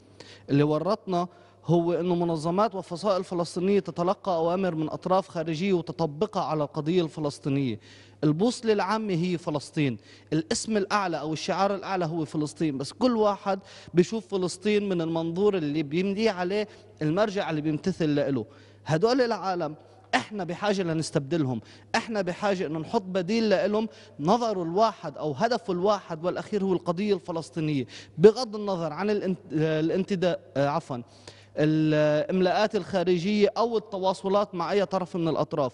اللي ورطنا هو انه منظمات وفصائل فلسطينيه تتلقى اوامر من اطراف خارجيه وتطبقها على القضيه الفلسطينيه البوصله العامه هي فلسطين الاسم الاعلى او الشعار الاعلى هو فلسطين بس كل واحد بيشوف فلسطين من المنظور اللي بيمدي عليه المرجع اللي بيمتثل له هدول العالم احنا بحاجه لنستبدلهم احنا بحاجه انه نحط بديل لهم نظره الواحد او هدفه الواحد والاخير هو القضيه الفلسطينيه بغض النظر عن الانتداء آه، عفوا الاملاءات الخارجيه او التواصلات مع اي طرف من الاطراف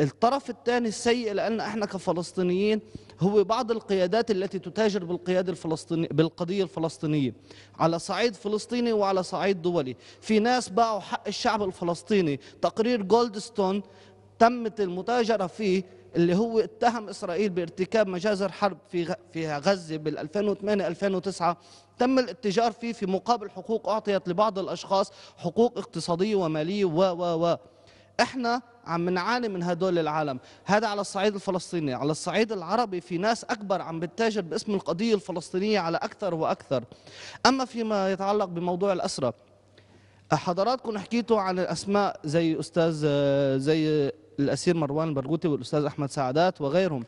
الطرف الثاني السيء لان احنا كفلسطينيين هو بعض القيادات التي تتاجر بالقيادة الفلسطيني بالقضية الفلسطينية على صعيد فلسطيني وعلى صعيد دولي في ناس باعوا حق الشعب الفلسطيني تقرير جولدستون تمت المتاجرة فيه اللي هو اتهم اسرائيل بارتكاب مجازر حرب في في غزه بال 2008 2009 تم الاتجار فيه في مقابل حقوق اعطيت لبعض الاشخاص حقوق اقتصاديه وماليه و و و احنا عم نعاني من هدول العالم هذا على الصعيد الفلسطيني على الصعيد العربي في ناس أكبر عم بتتاجر باسم القضية الفلسطينية على أكثر وأكثر أما فيما يتعلق بموضوع الأسرة حضراتكم حكيتوا عن الأسماء زي أستاذ زي الأسير مروان البرغوثي والأستاذ أحمد سعدات وغيرهم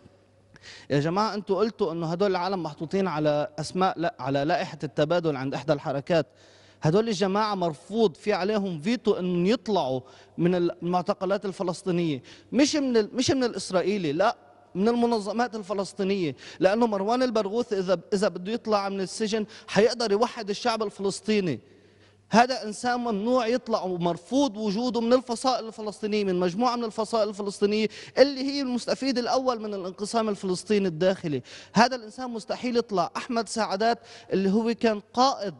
يا جماعة أنتوا قلتوا أنه هدول العالم محطوطين على أسماء لا على لائحة التبادل عند إحدى الحركات هدول الجماعة مرفوض في عليهم فيتو أن يطلعوا من المعتقلات الفلسطينية مش من, ال... مش من الإسرائيلي لا من المنظمات الفلسطينية لأنه مروان البرغوث إذا, إذا بده يطلع من السجن حيقدر يوحد الشعب الفلسطيني هذا إنسان ممنوع يطلع ومرفوض وجوده من الفصائل الفلسطينية من مجموعة من الفصائل الفلسطينية اللي هي المستفيد الأول من الانقسام الفلسطيني الداخلي هذا الإنسان مستحيل يطلع أحمد سعدات اللي هو كان قائد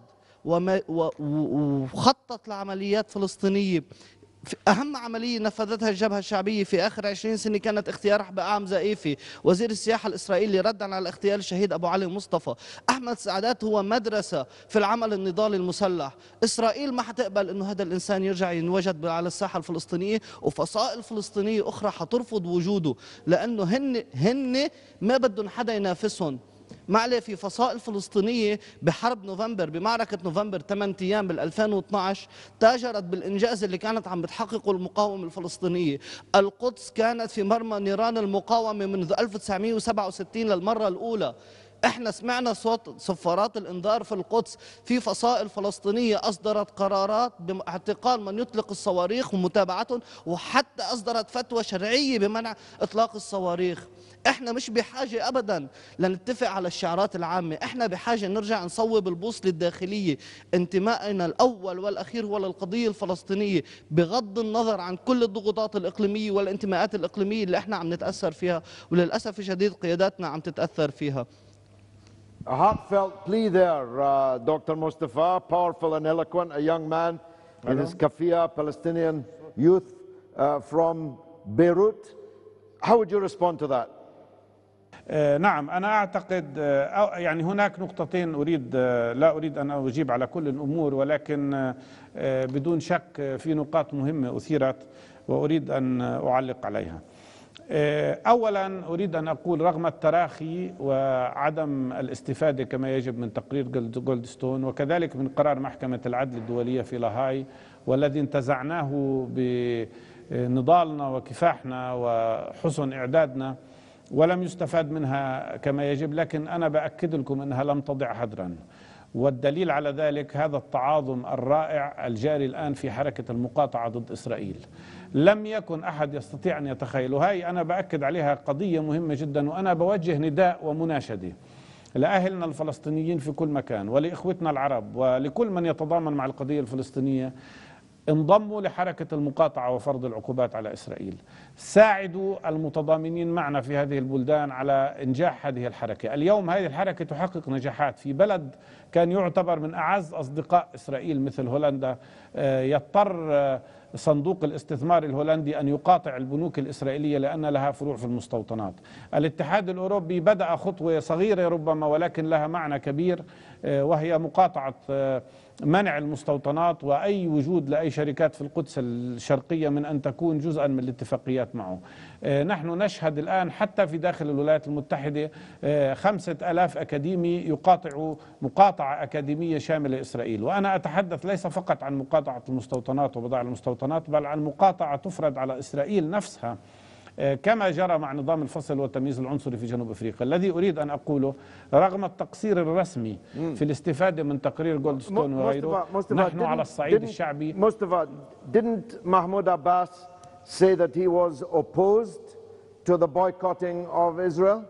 وخطط لعمليات فلسطينيه أهم عملية نفذتها الجبهة الشعبية في آخر 20 سنة كانت اختيار حب أعم زائفي وزير السياحة الإسرائيلي ردا على اغتيال الشهيد أبو علي مصطفى أحمد سعدات هو مدرسة في العمل النضالي المسلح إسرائيل ما حتقبل أنه هذا الإنسان يرجع ينوجد على الساحة الفلسطينية وفصائل فلسطينية أخرى حترفض وجوده لأنه هن, هن ما بدهم حدا ينافسهم معلي في فصائل فلسطينية بحرب نوفمبر بمعركة نوفمبر 8 أيام بال 2012 تاجرت بالإنجاز اللي كانت عم بتحققه المقاومة الفلسطينية القدس كانت في مرمى نيران المقاومة منذ 1967 للمرة الأولى احنا سمعنا صوت صفارات الانذار في القدس في فصائل فلسطينيه اصدرت قرارات باعتقال من يطلق الصواريخ ومتابعتهم وحتى اصدرت فتوى شرعيه بمنع اطلاق الصواريخ احنا مش بحاجة ابدا لنتفق على الشعارات العامة احنا بحاجة نرجع نصوب البوصلة الداخلية انتمائنا الاول والاخير هو للقضية الفلسطينية بغض النظر عن كل الضغوطات الاقليمية والانتماءات الاقليمية اللي احنا عم نتأثر فيها وللأسف الشديد قياداتنا عم تتأثر فيها A heartfelt plea there, uh, Dr. Mustafa, powerful and eloquent, a young man in his kafia, Palestinian youth uh, from Beirut. How would you respond to that? آه، نعم أنا أعتقد آه، يعني هناك نقطتين أريد آه، لا أريد أن أجيب على كل الأمور ولكن بدون شك في نقاط مهمة أثيرت وأريد أن أعلق عليها أولا أريد أن أقول رغم التراخي وعدم الاستفادة كما يجب من تقرير جولدستون وكذلك من قرار محكمة العدل الدولية في لاهاي والذي انتزعناه بنضالنا وكفاحنا وحسن إعدادنا ولم يستفاد منها كما يجب لكن أنا بأكد لكم أنها لم تضع هدرا والدليل على ذلك هذا التعاظم الرائع الجاري الآن في حركة المقاطعة ضد إسرائيل لم يكن أحد يستطيع أن يتخيل وهي أنا بأكد عليها قضية مهمة جدا وأنا بوجه نداء ومناشدة لأهلنا الفلسطينيين في كل مكان ولإخوتنا العرب ولكل من يتضامن مع القضية الفلسطينية انضموا لحركة المقاطعة وفرض العقوبات على إسرائيل ساعدوا المتضامنين معنا في هذه البلدان على إنجاح هذه الحركة اليوم هذه الحركة تحقق نجاحات في بلد كان يعتبر من أعز أصدقاء إسرائيل مثل هولندا آه، يضطر آه، صندوق الاستثمار الهولندي أن يقاطع البنوك الإسرائيلية لأن لها فروع في المستوطنات الاتحاد الأوروبي بدأ خطوة صغيرة ربما ولكن لها معنى كبير آه، وهي مقاطعة منع المستوطنات وأي وجود لأي شركات في القدس الشرقية من أن تكون جزءا من الاتفاقيات معه آه، نحن نشهد الآن حتى في داخل الولايات المتحدة آه، خمسة ألاف أكاديمي يقاطع مقاطعة أكاديمية شاملة إسرائيل وأنا أتحدث ليس فقط عن مقاطعة المستوطنات وبضائع المستوطنات بل عن مقاطعة تفرض على إسرائيل نفسها كما جرى مع نظام الفصل والتمييز العنصري في جنوب افريقيا الذي اريد ان اقوله رغم التقصير الرسمي في الاستفاده من تقرير جولدستون وغيره نحن على الصعيد الشعبي مصطفى didn't محمود عباس say that he was opposed to the boycotting of Israel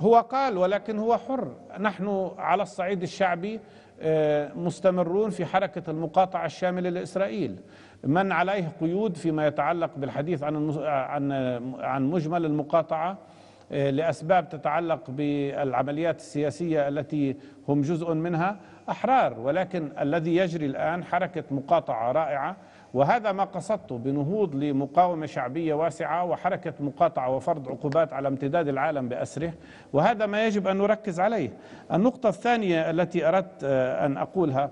هو قال ولكن هو حر نحن على الصعيد الشعبي آه، مستمرون في حركة المقاطعة الشاملة لإسرائيل من عليه قيود فيما يتعلق بالحديث عن عن عن مجمل المقاطعه آه، لاسباب تتعلق بالعمليات السياسيه التي هم جزء منها احرار ولكن الذي يجري الان حركه مقاطعه رائعه وهذا ما قصدته بنهوض لمقاومة شعبية واسعة وحركة مقاطعة وفرض عقوبات على امتداد العالم بأسره وهذا ما يجب أن نركز عليه النقطة الثانية التي أردت آه، أن أقولها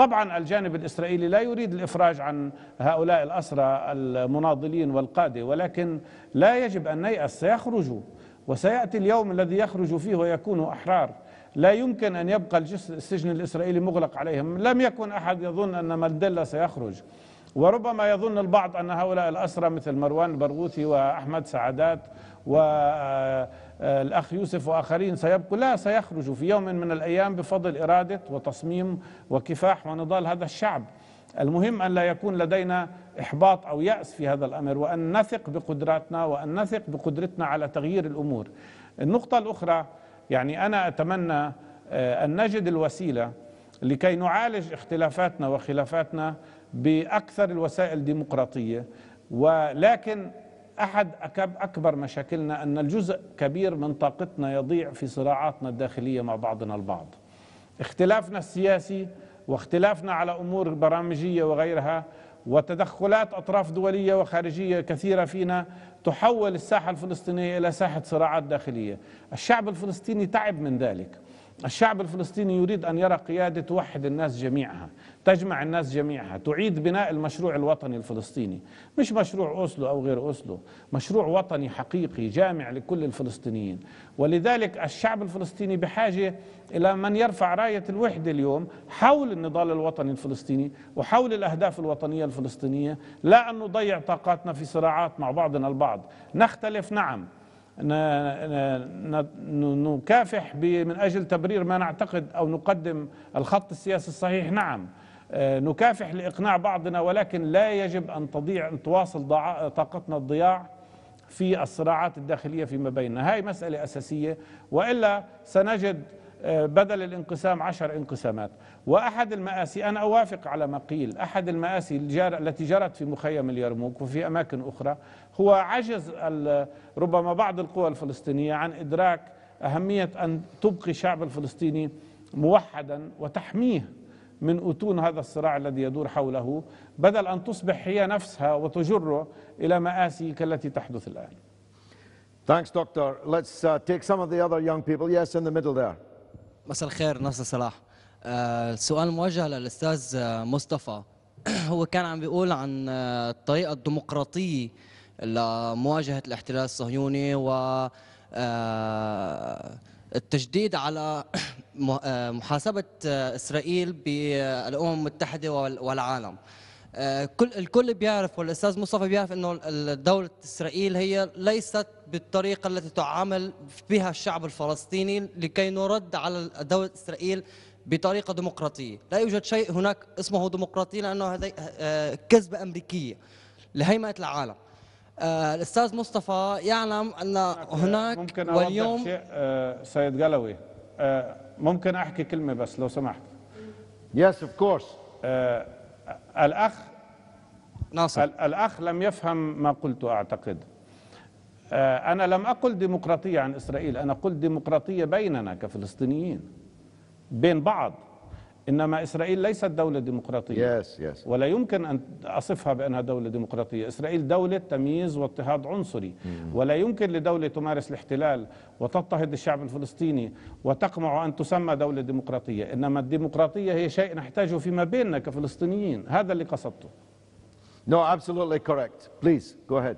طبعا الجانب الإسرائيلي لا يريد الإفراج عن هؤلاء الأسرى المناضلين والقادة ولكن لا يجب أن نيأس سيخرجوا وسيأتي اليوم الذي يخرجوا فيه ويكونوا أحرار لا يمكن أن يبقى السجن الإسرائيلي مغلق عليهم لم يكن أحد يظن أن مالديلا سيخرج وربما يظن البعض أن هؤلاء الأسرى مثل مروان برغوثي وأحمد سعدات و آه، آه، الأخ يوسف وآخرين سيبقوا لا سيخرجوا في يوم من الأيام بفضل إرادة وتصميم وكفاح ونضال هذا الشعب المهم أن لا يكون لدينا إحباط أو يأس في هذا الأمر وأن نثق بقدراتنا وأن نثق بقدرتنا على تغيير الأمور النقطة الأخرى يعني أنا أتمنى آه، أن نجد الوسيلة لكي نعالج اختلافاتنا وخلافاتنا بأكثر الوسائل الديمقراطية ولكن احد اكبر مشاكلنا ان الجزء كبير من طاقتنا يضيع في صراعاتنا الداخليه مع بعضنا البعض. اختلافنا السياسي واختلافنا على امور برامجيه وغيرها وتدخلات اطراف دوليه وخارجيه كثيره فينا تحول الساحه الفلسطينيه الى ساحه صراعات داخليه. الشعب الفلسطيني تعب من ذلك. الشعب الفلسطيني يريد أن يرى قيادة توحد الناس جميعها تجمع الناس جميعها تعيد بناء المشروع الوطني الفلسطيني مش مشروع أوسلو أو غير أوسلو مشروع وطني حقيقي جامع لكل الفلسطينيين ولذلك الشعب الفلسطيني بحاجة إلى من يرفع راية الوحدة اليوم حول النضال الوطني الفلسطيني وحول الأهداف الوطنية الفلسطينية لا أن نضيع طاقاتنا في صراعات مع بعضنا البعض نختلف نعم نكافح من أجل تبرير ما نعتقد أو نقدم الخط السياسي الصحيح نعم آه، نكافح لإقناع بعضنا ولكن لا يجب أن تضيع أن تواصل طاقتنا الضياع في الصراعات الداخلية فيما بيننا هذه مسألة أساسية وإلا سنجد آه، بدل الانقسام عشر انقسامات وأحد المآسي أنا أوافق على ما قيل أحد المآسي التي جرت في مخيم اليرموك وفي أماكن أخرى هو عجز ربما بعض القوى الفلسطينية عن إدراك أهمية أن تبقي الشعب الفلسطيني موحدا وتحميه من أتون هذا الصراع الذي يدور حوله بدل أن تصبح هي نفسها وتجره إلى مآسي كالتي تحدث الآن Thanks, Doctor. Let's uh, take some of the other young people. Yes, in the middle there. مساء الخير نصر صلاح. السؤال uh, موجه للأستاذ uh، مصطفى. هو كان عم بيقول عن uh، الطريقة الديمقراطية لمواجهه الاحتلال الصهيوني و آه، التجديد على آه، محاسبه آه، اسرائيل بالامم المتحده والعالم كل الكل بيعرف والاستاذ مصطفى بيعرف انه دوله اسرائيل هي ليست بالطريقه التي تعامل بها الشعب الفلسطيني لكي نرد على دوله اسرائيل بطريقه ديمقراطيه، لا يوجد شيء هناك اسمه ديمقراطيه لانه هذه كذبه امريكيه لهيمنه العالم. آه، الاستاذ مصطفى يعلم ان هناك ممكن واليوم شيء آه، سيد قلوي آه، ممكن احكي كلمه بس لو سمحت يس اوف كورس الاخ ناصر الاخ لم يفهم ما قلته اعتقد انا لم اقل ديمقراطيه عن اسرائيل انا قلت ديمقراطيه بيننا كفلسطينيين بين بعض إنما إسرائيل ليست دولة ديمقراطية yes, yes. ولا يمكن أن أصفها بأنها دولة ديمقراطية إسرائيل دولة تمييز واضطهاد عنصري mm. ولا يمكن لدولة تمارس الاحتلال وتضطهد الشعب الفلسطيني وتقمع أن تسمى دولة ديمقراطية إنما الديمقراطية هي شيء نحتاجه فيما بيننا كفلسطينيين هذا اللي قصدته No, absolutely correct. Please, go ahead.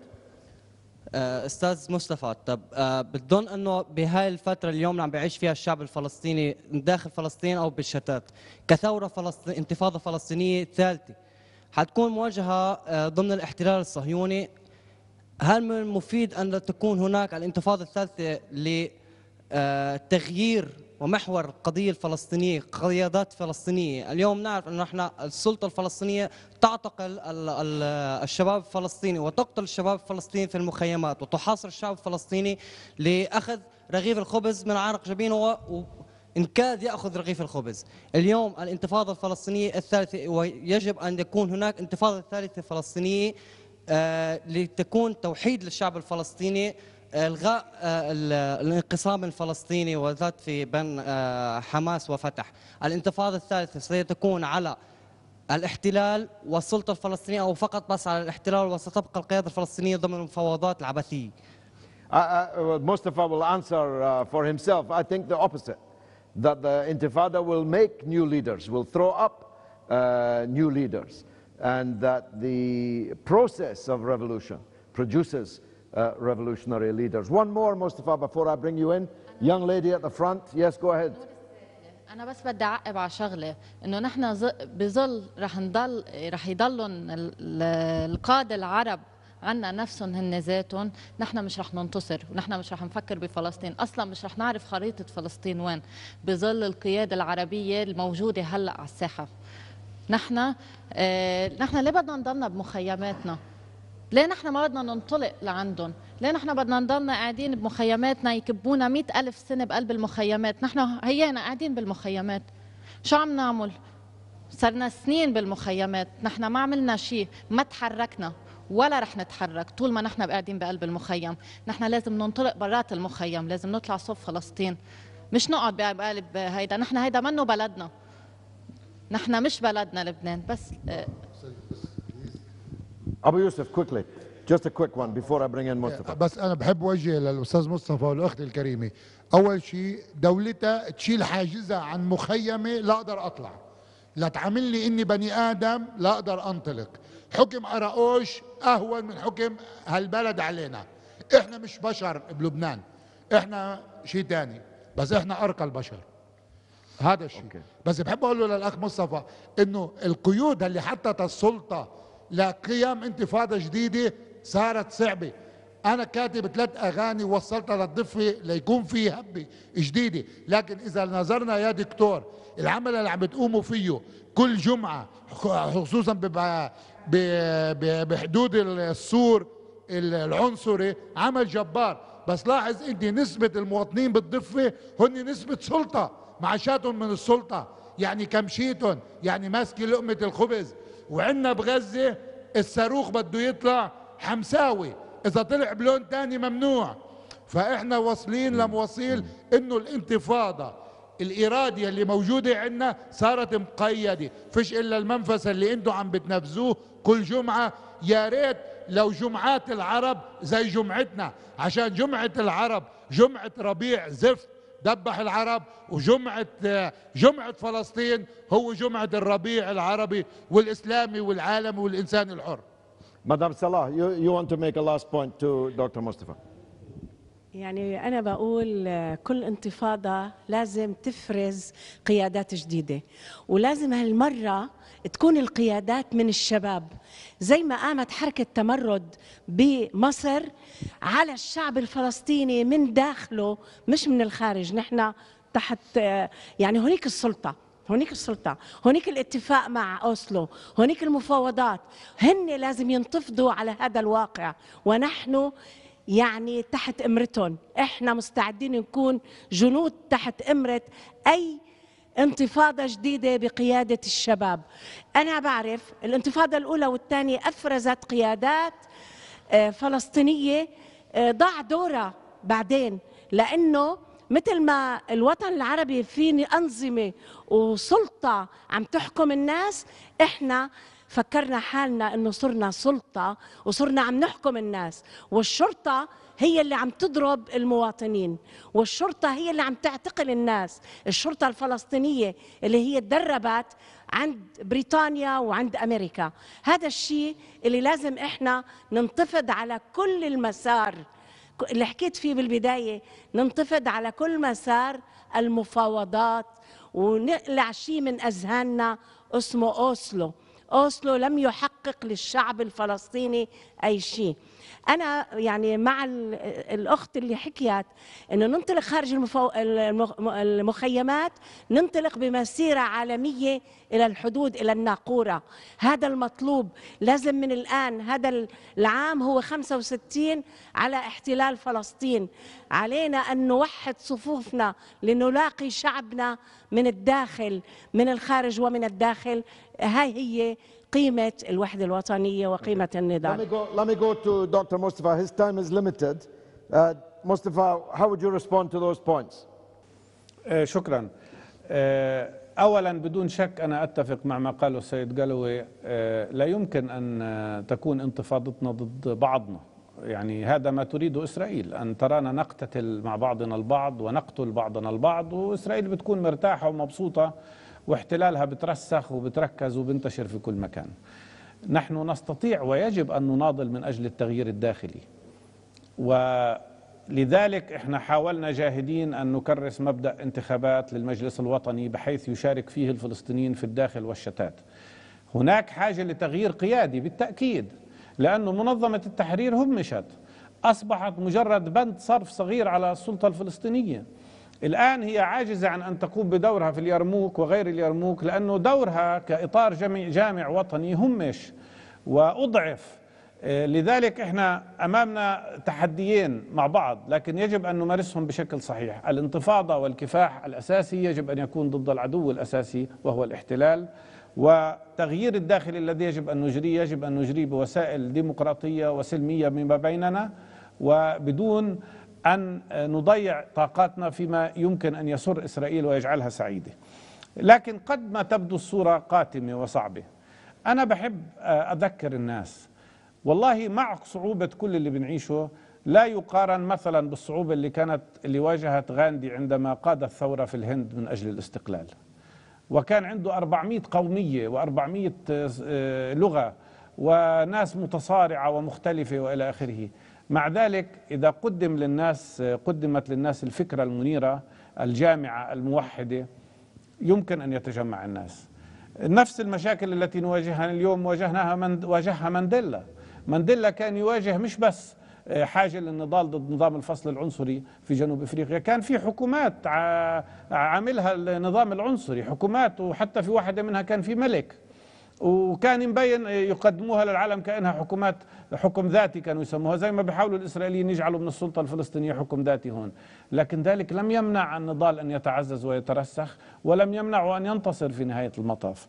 آه، استاذ مصطفى طب آه، بتظن انه بهاي الفتره اليوم اللي عم بيعيش فيها الشعب الفلسطيني داخل فلسطين او بالشتات كثوره فلسطين انتفاضه فلسطينيه ثالثه حتكون مواجهه آه، ضمن الاحتلال الصهيوني هل من المفيد ان تكون هناك الانتفاضه الثالثه لتغيير ومحور القضية الفلسطينية قيادات فلسطينية اليوم نعرف أنه احنا السلطة الفلسطينية تعتقل الشباب الفلسطيني وتقتل الشباب الفلسطيني في المخيمات وتحاصر الشعب الفلسطيني لأخذ رغيف الخبز من عرق جبينه إن كاد يأخذ رغيف الخبز اليوم الانتفاضة الفلسطينية الثالثة ويجب أن يكون هناك انتفاضة ثالثة فلسطينية آه، لتكون توحيد للشعب الفلسطيني الغاء آه، الانقسام الفلسطيني وذات في بين آه، حماس وفتح الانتفاضه الثالثه ستكون على الاحتلال والسلطه الفلسطينيه او فقط بس على الاحتلال وستبقى القياده الفلسطينيه ضمن المفاوضات العبثيه مصطفى uh, uh, will answer uh, for himself. I think the opposite, that the Intifada will make new leaders, will throw up uh, new leaders, and that the process of revolution produces uh, revolutionary leaders. One more, Mustafa, before I bring you in. Young lady at the front. Yes, go ahead. انا بس بدي اعقب على شغله انه نحن بظل رح نضل رح يضلن القاده العرب عنا نفسهم هن ذاتهم نحن مش رح ننتصر ونحن مش رح نفكر بفلسطين اصلا مش رح نعرف خريطه فلسطين وين بظل القياده العربيه الموجوده هلا على الساحه نحن آه، نحن ليه بدنا نضلنا بمخيماتنا ليه نحن ما بدنا ننطلق لعندهم ليه نحن بدنا نضلنا قاعدين بمخيماتنا يكبونا مئة ألف سنة بقلب المخيمات نحن هيانا قاعدين بالمخيمات شو عم نعمل صرنا سنين بالمخيمات نحن ما عملنا شيء ما تحركنا ولا رح نتحرك طول ما نحن قاعدين بقلب المخيم نحن لازم ننطلق برات المخيم لازم نطلع صوب فلسطين مش نقعد بقلب هيدا نحن هيدا منه بلدنا نحن مش بلدنا لبنان بس آه، ابو يوسف كويكلي جست ا كويك وان بيفور اي برينج ان مصطفى بس انا بحب اوجه للاستاذ مصطفى والاخت الكريمه اول شيء دولتها تشيل حاجزها عن مخيمه لا اقدر اطلع لا تعامل لي اني بني ادم لا اقدر انطلق حكم قراقوش اهون من حكم هالبلد علينا احنا مش بشر بلبنان احنا شيء ثاني بس احنا ارقى البشر هذا الشيء أوكي. بس بحب اقول له للاخ مصطفى انه القيود اللي حطتها السلطه لقيام انتفاضة جديدة صارت صعبة أنا كاتب ثلاث أغاني وصلتها للضفة ليكون في هبة جديدة لكن إذا نظرنا يا دكتور العمل اللي عم بتقوموا فيه كل جمعة خصوصا بحدود السور العنصري عمل جبار بس لاحظ انت نسبة المواطنين بالضفة هن نسبة سلطة معاشاتهم من السلطة يعني كمشيتن يعني ماسك لقمة الخبز وعنا بغزة الصاروخ بده يطلع حمساوي إذا طلع بلون تاني ممنوع فإحنا واصلين لمواصيل إنه الانتفاضة الإرادة اللي موجودة عنا صارت مقيدة فيش إلا المنفس اللي أنتم عم بتنفذوه كل جمعة يا ريت لو جمعات العرب زي جمعتنا عشان جمعة العرب جمعة ربيع زفت دبح العرب وجمعة جمعة فلسطين هو جمعة الربيع العربي والإسلامي والعالمي والإنسان الحر مدام صلاح you, you want to make a last point to Dr. مصطفى يعني أنا بقول كل انتفاضة لازم تفرز قيادات جديدة ولازم هالمرة تكون القيادات من الشباب زي ما قامت حركة تمرد بمصر على الشعب الفلسطيني من داخله مش من الخارج نحن تحت يعني هناك السلطة هناك السلطة هناك الاتفاق مع أوسلو هناك المفاوضات هن لازم ينتفضوا على هذا الواقع ونحن يعني تحت إمرتهم إحنا مستعدين نكون جنود تحت إمرة أي انتفاضة جديدة بقيادة الشباب أنا بعرف الانتفاضة الأولى والثانية أفرزت قيادات آه، فلسطينية آه، ضاع دورها بعدين لأنه مثل ما الوطن العربي في أنظمة وسلطة عم تحكم الناس إحنا فكرنا حالنا انه صرنا سلطه وصرنا عم نحكم الناس والشرطه هي اللي عم تضرب المواطنين والشرطه هي اللي عم تعتقل الناس الشرطه الفلسطينيه اللي هي تدربت عند بريطانيا وعند امريكا هذا الشيء اللي لازم احنا ننتفض على كل المسار اللي حكيت فيه بالبدايه ننتفض على كل مسار المفاوضات ونقلع شيء من اذهاننا اسمه اوسلو اوسلو لم يحقق للشعب الفلسطيني اي شيء انا يعني مع الاخت اللي حكيت انه ننطلق خارج المفو... المخيمات ننطلق بمسيره عالميه الى الحدود الى الناقوره هذا المطلوب لازم من الان هذا العام هو 65 على احتلال فلسطين علينا ان نوحد صفوفنا لنلاقي شعبنا من الداخل من الخارج ومن الداخل هاي هي قيمة الوحدة الوطنية وقيمة النضال. Let me go, let me go to Dr. Mustafa. His time is limited. Uh, Mustafa, how would you respond to those points? Uh, شكرا. Uh, اولا بدون شك انا اتفق مع ما قاله السيد قلوي لا يمكن ان تكون انتفاضتنا ضد بعضنا يعني هذا ما تريده اسرائيل ان ترانا نقتتل مع بعضنا البعض ونقتل بعضنا البعض واسرائيل بتكون مرتاحه ومبسوطه واحتلالها بترسخ وبتركز وبنتشر في كل مكان نحن نستطيع ويجب أن نناضل من أجل التغيير الداخلي ولذلك احنا حاولنا جاهدين أن نكرس مبدأ انتخابات للمجلس الوطني بحيث يشارك فيه الفلسطينيين في الداخل والشتات هناك حاجة لتغيير قيادي بالتأكيد لأن منظمة التحرير همشت أصبحت مجرد بند صرف صغير على السلطة الفلسطينية الآن هي عاجزة عن أن تقوم بدورها في اليرموك وغير اليرموك لأنه دورها كإطار جامع وطني همش وأضعف آه، لذلك احنا امامنا تحديين مع بعض لكن يجب ان نمارسهم بشكل صحيح الانتفاضه والكفاح الاساسي يجب ان يكون ضد العدو الاساسي وهو الاحتلال وتغيير الداخل الذي يجب ان نجريه يجب ان نجريه بوسائل ديمقراطيه وسلميه فيما بيننا وبدون أن نضيع طاقاتنا فيما يمكن أن يسر إسرائيل ويجعلها سعيدة لكن قد ما تبدو الصورة قاتمة وصعبة أنا بحب آه، أذكر الناس والله مع صعوبة كل اللي بنعيشه لا يقارن مثلا بالصعوبة اللي كانت اللي واجهت غاندي عندما قاد الثورة في الهند من أجل الاستقلال وكان عنده 400 قومية و400 آه، آه، لغة وناس متصارعة ومختلفة وإلى آخره مع ذلك إذا قدم للناس قدمت للناس الفكرة المنيرة الجامعة الموحدة يمكن أن يتجمع الناس نفس المشاكل التي نواجهها اليوم واجهناها من واجهها مانديلا مانديلا كان يواجه مش بس آه، حاجة للنضال ضد نظام الفصل العنصري في جنوب افريقيا، كان في حكومات عاملها النظام العنصري، حكومات وحتى في واحدة منها كان في ملك وكان مبين يقدموها للعالم كانها حكومات حكم ذاتي كانوا يسموها زي ما بيحاولوا الاسرائيليين يجعلوا من السلطه الفلسطينيه حكم ذاتي هون، لكن ذلك لم يمنع النضال ان يتعزز ويترسخ ولم يمنعه ان ينتصر في نهايه المطاف.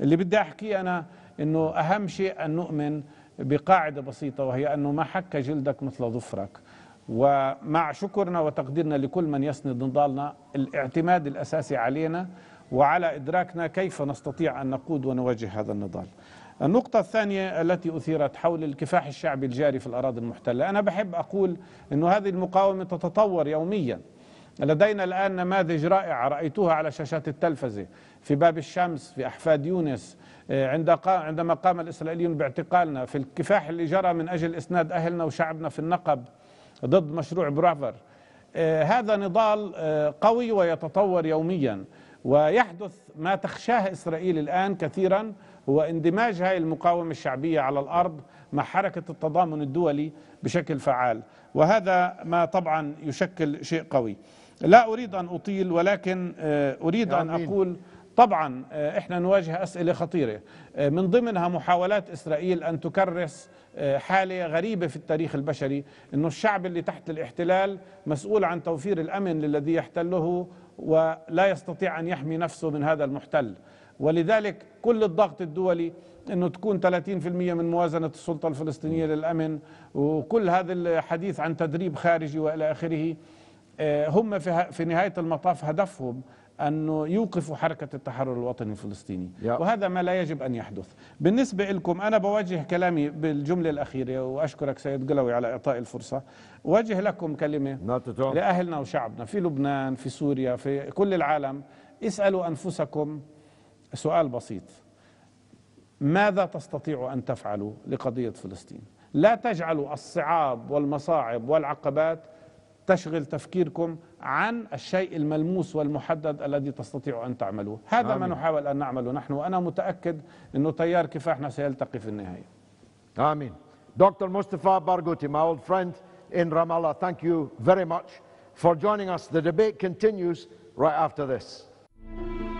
اللي بدي احكيه انا انه اهم شيء ان نؤمن بقاعده بسيطه وهي انه ما حك جلدك مثل ظفرك. ومع شكرنا وتقديرنا لكل من يسند نضالنا الاعتماد الاساسي علينا وعلى إدراكنا كيف نستطيع أن نقود ونواجه هذا النضال النقطة الثانية التي أثيرت حول الكفاح الشعبي الجاري في الأراضي المحتلة أنا بحب أقول أن هذه المقاومة تتطور يوميا لدينا الآن نماذج رائعة رأيتها على شاشات التلفزة في باب الشمس في أحفاد يونس آه، عندما قام الإسرائيليون باعتقالنا في الكفاح اللي جرى من أجل إسناد أهلنا وشعبنا في النقب ضد مشروع برافر آه، هذا نضال آه، قوي ويتطور يوميا ويحدث ما تخشاه إسرائيل الآن كثيرا هو اندماج هاي المقاومة الشعبية على الأرض مع حركة التضامن الدولي بشكل فعال وهذا ما طبعا يشكل شيء قوي لا أريد أن أطيل ولكن آه، أريد أن أقول طبعا آه، احنا نواجه اسئله خطيره آه، من ضمنها محاولات اسرائيل ان تكرس حاله غريبه في التاريخ البشري انه الشعب اللي تحت الاحتلال مسؤول عن توفير الامن للذي يحتله ولا يستطيع أن يحمي نفسه من هذا المحتل ولذلك كل الضغط الدولي انه تكون 30% من موازنه السلطه الفلسطينيه للامن وكل هذا الحديث عن تدريب خارجي والى اخره آه، هم في نهايه المطاف هدفهم أنه يوقفوا حركة التحرر الوطني الفلسطيني yeah. وهذا ما لا يجب أن يحدث بالنسبة لكم أنا بوجه كلامي بالجملة الأخيرة وأشكرك سيد قلوي على إعطاء الفرصة وجه لكم كلمة لأهلنا وشعبنا في لبنان في سوريا في كل العالم اسألوا أنفسكم سؤال بسيط ماذا تستطيعوا أن تفعلوا لقضية فلسطين لا تجعلوا الصعاب والمصاعب والعقبات تشغل تفكيركم عن الشيء الملموس والمحدد الذي تستطيع أن تعمله هذا آمين. ما نحاول أن نعمله نحن وأنا متأكد أنه تيار كفاحنا سيلتقي في النهاية آمين دكتور مصطفى بارغوتي my old friend in Ramallah, thank you very much for joining us. The debate continues right after this. Thank you.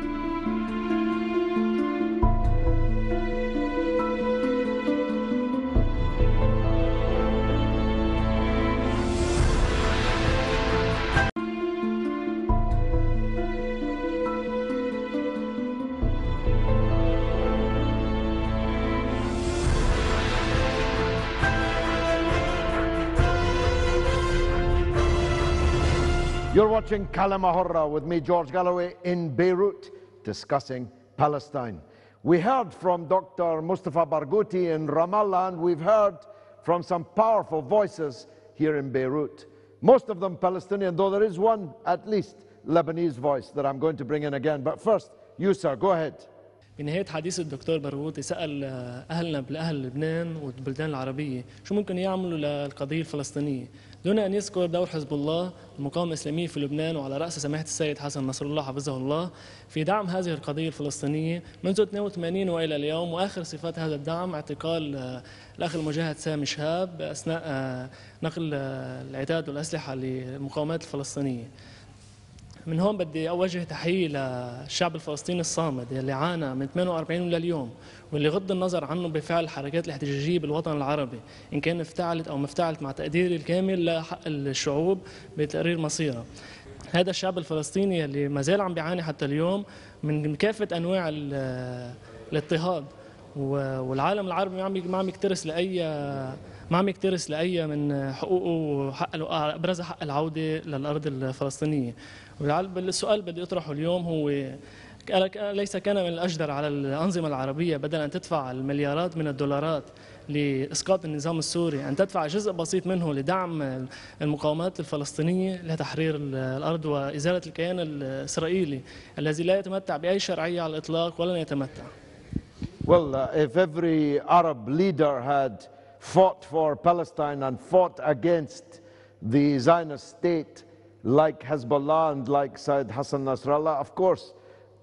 watching Kalamahorra with me, George Galloway, in Beirut, discussing Palestine. We heard from Dr. Mustafa Barghouti in Ramallah, and we've heard from some powerful voices here in Beirut. Most of them Palestinian, though there is one, at least, Lebanese voice that I'm going to bring in again. But first, you, sir, go ahead. بنهاية حديث الدكتور برغوثي سأل أهلنا بالأهل لبنان والبلدان العربية شو ممكن يعملوا للقضية الفلسطينية دون أن يذكر دور حزب الله المقاومة الإسلامية في لبنان وعلى رأس سماحة السيد حسن نصر الله حفظه الله في دعم هذه القضية الفلسطينية منذ 82 وإلى اليوم وآخر صفات هذا الدعم اعتقال آه، الأخ المجاهد سامي شهاب أثناء آه، نقل آه، العتاد والأسلحة للمقاومات الفلسطينية من هون بدي أوجه تحية للشعب الفلسطيني الصامد يلي عانى من 48 لليوم واللي غض النظر عنه بفعل الحركات الاحتجاجية بالوطن العربي إن كان افتعلت أو ما افتعلت مع تقديري الكامل لحق الشعوب بتقرير مصيرها هذا الشعب الفلسطيني اللي ما زال عم بيعاني حتى اليوم من كافة أنواع الاضطهاد والعالم العربي ما عم يكترث لأي ما عم يكترث لاي من حقوقه وحق ابرزها حق العوده للارض الفلسطينيه السؤال بدي أطرحه اليوم هو أليس كان من الأجدر على الأنظمة العربية بدل أن تدفع المليارات من الدولارات لإسقاط النظام السوري أن تدفع جزء بسيط منه لدعم المقاومات الفلسطينية لتحرير الأرض وإزالة الكيان الإسرائيلي الذي لا يتمتع بأي شرعية على الإطلاق ولن يتمتع Well, uh, if every Arab leader had fought for Palestine and fought against the Zionist state, like Hezbollah and like Said Hassan Nasrallah, of course,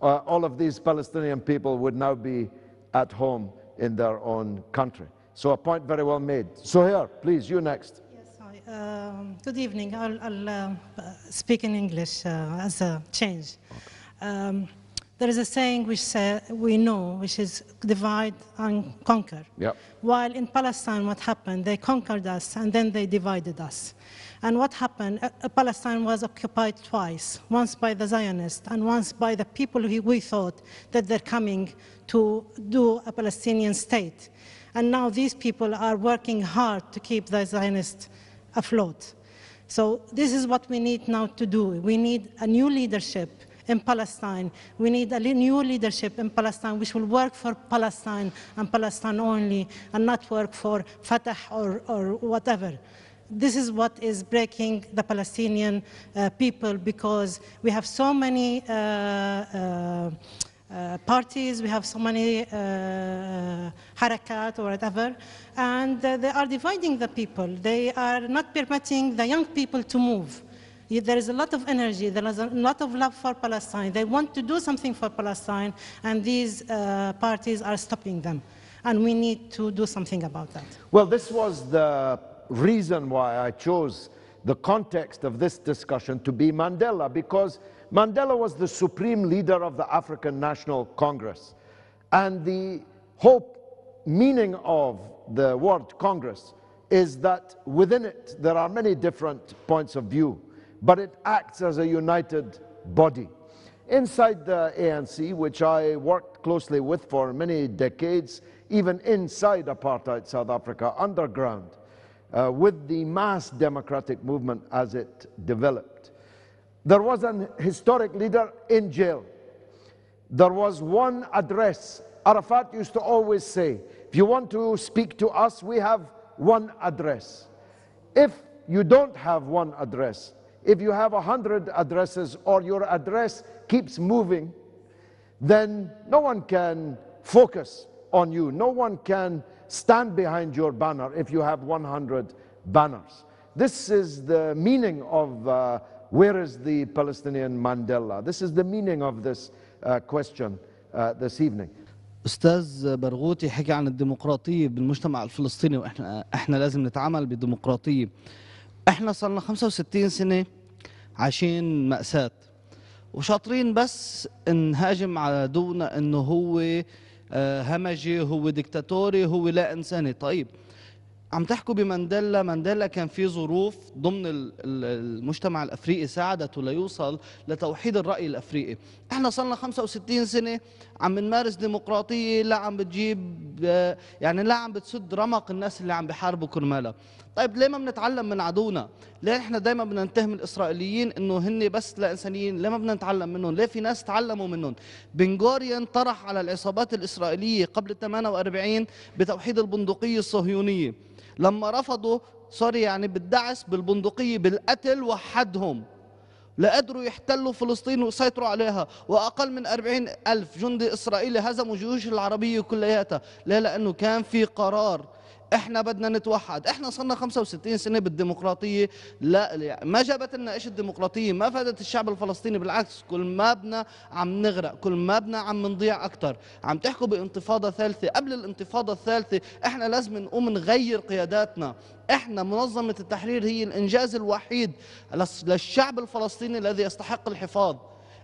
uh, all of these Palestinian people would now be at home in their own country. So a point very well made. So here, please, you next. Yes, hi. Um, good evening. I'll, I'll um, uh, speak in English uh, as a change. Um, there is a saying which we know, which is divide and conquer. Yep. While in Palestine, what happened, they conquered us and then they divided us. And what happened? Palestine was occupied twice, once by the Zionists and once by the people who we thought that they're coming to do a Palestinian state. And now these people are working hard to keep the Zionists afloat. So this is what we need now to do. We need a new leadership in Palestine. We need a new leadership in Palestine which will work for Palestine and Palestine only and not work for Fatah or, or whatever this is what is breaking the Palestinian uh, people because we have so many uh, uh, uh parties, we have so many uh, uh, harakat or whatever, and they are dividing the people. They are not permitting the young people to move. There is a lot of energy, there is a lot of love for Palestine. They want to do something for Palestine, and these parties are stopping them. And we need to do something about that. Well, this was the reason why I chose the context of this discussion to be Mandela, because Mandela was the supreme leader of the African National Congress. And the hope, meaning of the word Congress is that within it there are many different points of view, but it acts as a united body. Inside the ANC, which I worked closely with for many decades, even inside apartheid South Africa, underground, uh, with the mass democratic movement as it developed. There was an historic leader in jail. There was one address. Arafat used to always say, if you want to speak to us, we have one address. If you don't have one address, if you have a hundred addresses or your address keeps moving, then no one can focus on you. No one can stand behind your banner if you have 100 banners. This is the meaning of uh, where is the Palestinian Mandela? This is the meaning of this uh, question uh, this evening. استاذ برغوتي حكي عن الديمقراطيه بالمجتمع الفلسطيني واحنا احنا لازم نتعامل بديمقراطيه احنا صرنا 65 سنه عايشين ماساه وشاطرين بس نهاجم على عدونا انه هو آه، همجي هو دكتاتوري هو لا انساني طيب عم تحكوا بمانديلا مانديلا كان في ظروف ضمن المجتمع الافريقي ساعدته ليوصل لتوحيد الراي الافريقي احنا صلنا 65 سنه عم نمارس ديمقراطيه لا عم بتجيب آه، يعني لا عم بتسد رمق الناس اللي عم بحاربوا كرمالها طيب ليه ما بنتعلم من عدونا ليه احنا دايما نتهم الاسرائيليين انه هن بس لا انسانيين ليه ما بنتعلم منهم ليه في ناس تعلموا منهم بن جوريون طرح على العصابات الاسرائيليه قبل 48 بتوحيد البندقيه الصهيونيه لما رفضوا سوري يعني بالدعس بالبندقيه بالقتل وحدهم لا قدروا يحتلوا فلسطين ويسيطروا عليها وأقل من أربعين ألف جندي إسرائيلي هزموا جيوش العربية كلياتها لا لأنه كان في قرار احنا بدنا نتوحد احنا صرنا 65 سنه بالديمقراطيه لا ما جابت لنا ايش الديمقراطيه ما فادت الشعب الفلسطيني بالعكس كل ما بدنا عم نغرق كل ما بدنا عم نضيع اكثر عم تحكوا بانتفاضه ثالثه قبل الانتفاضه الثالثه احنا لازم نقوم نغير قياداتنا احنا منظمه التحرير هي الانجاز الوحيد للشعب الفلسطيني الذي يستحق الحفاظ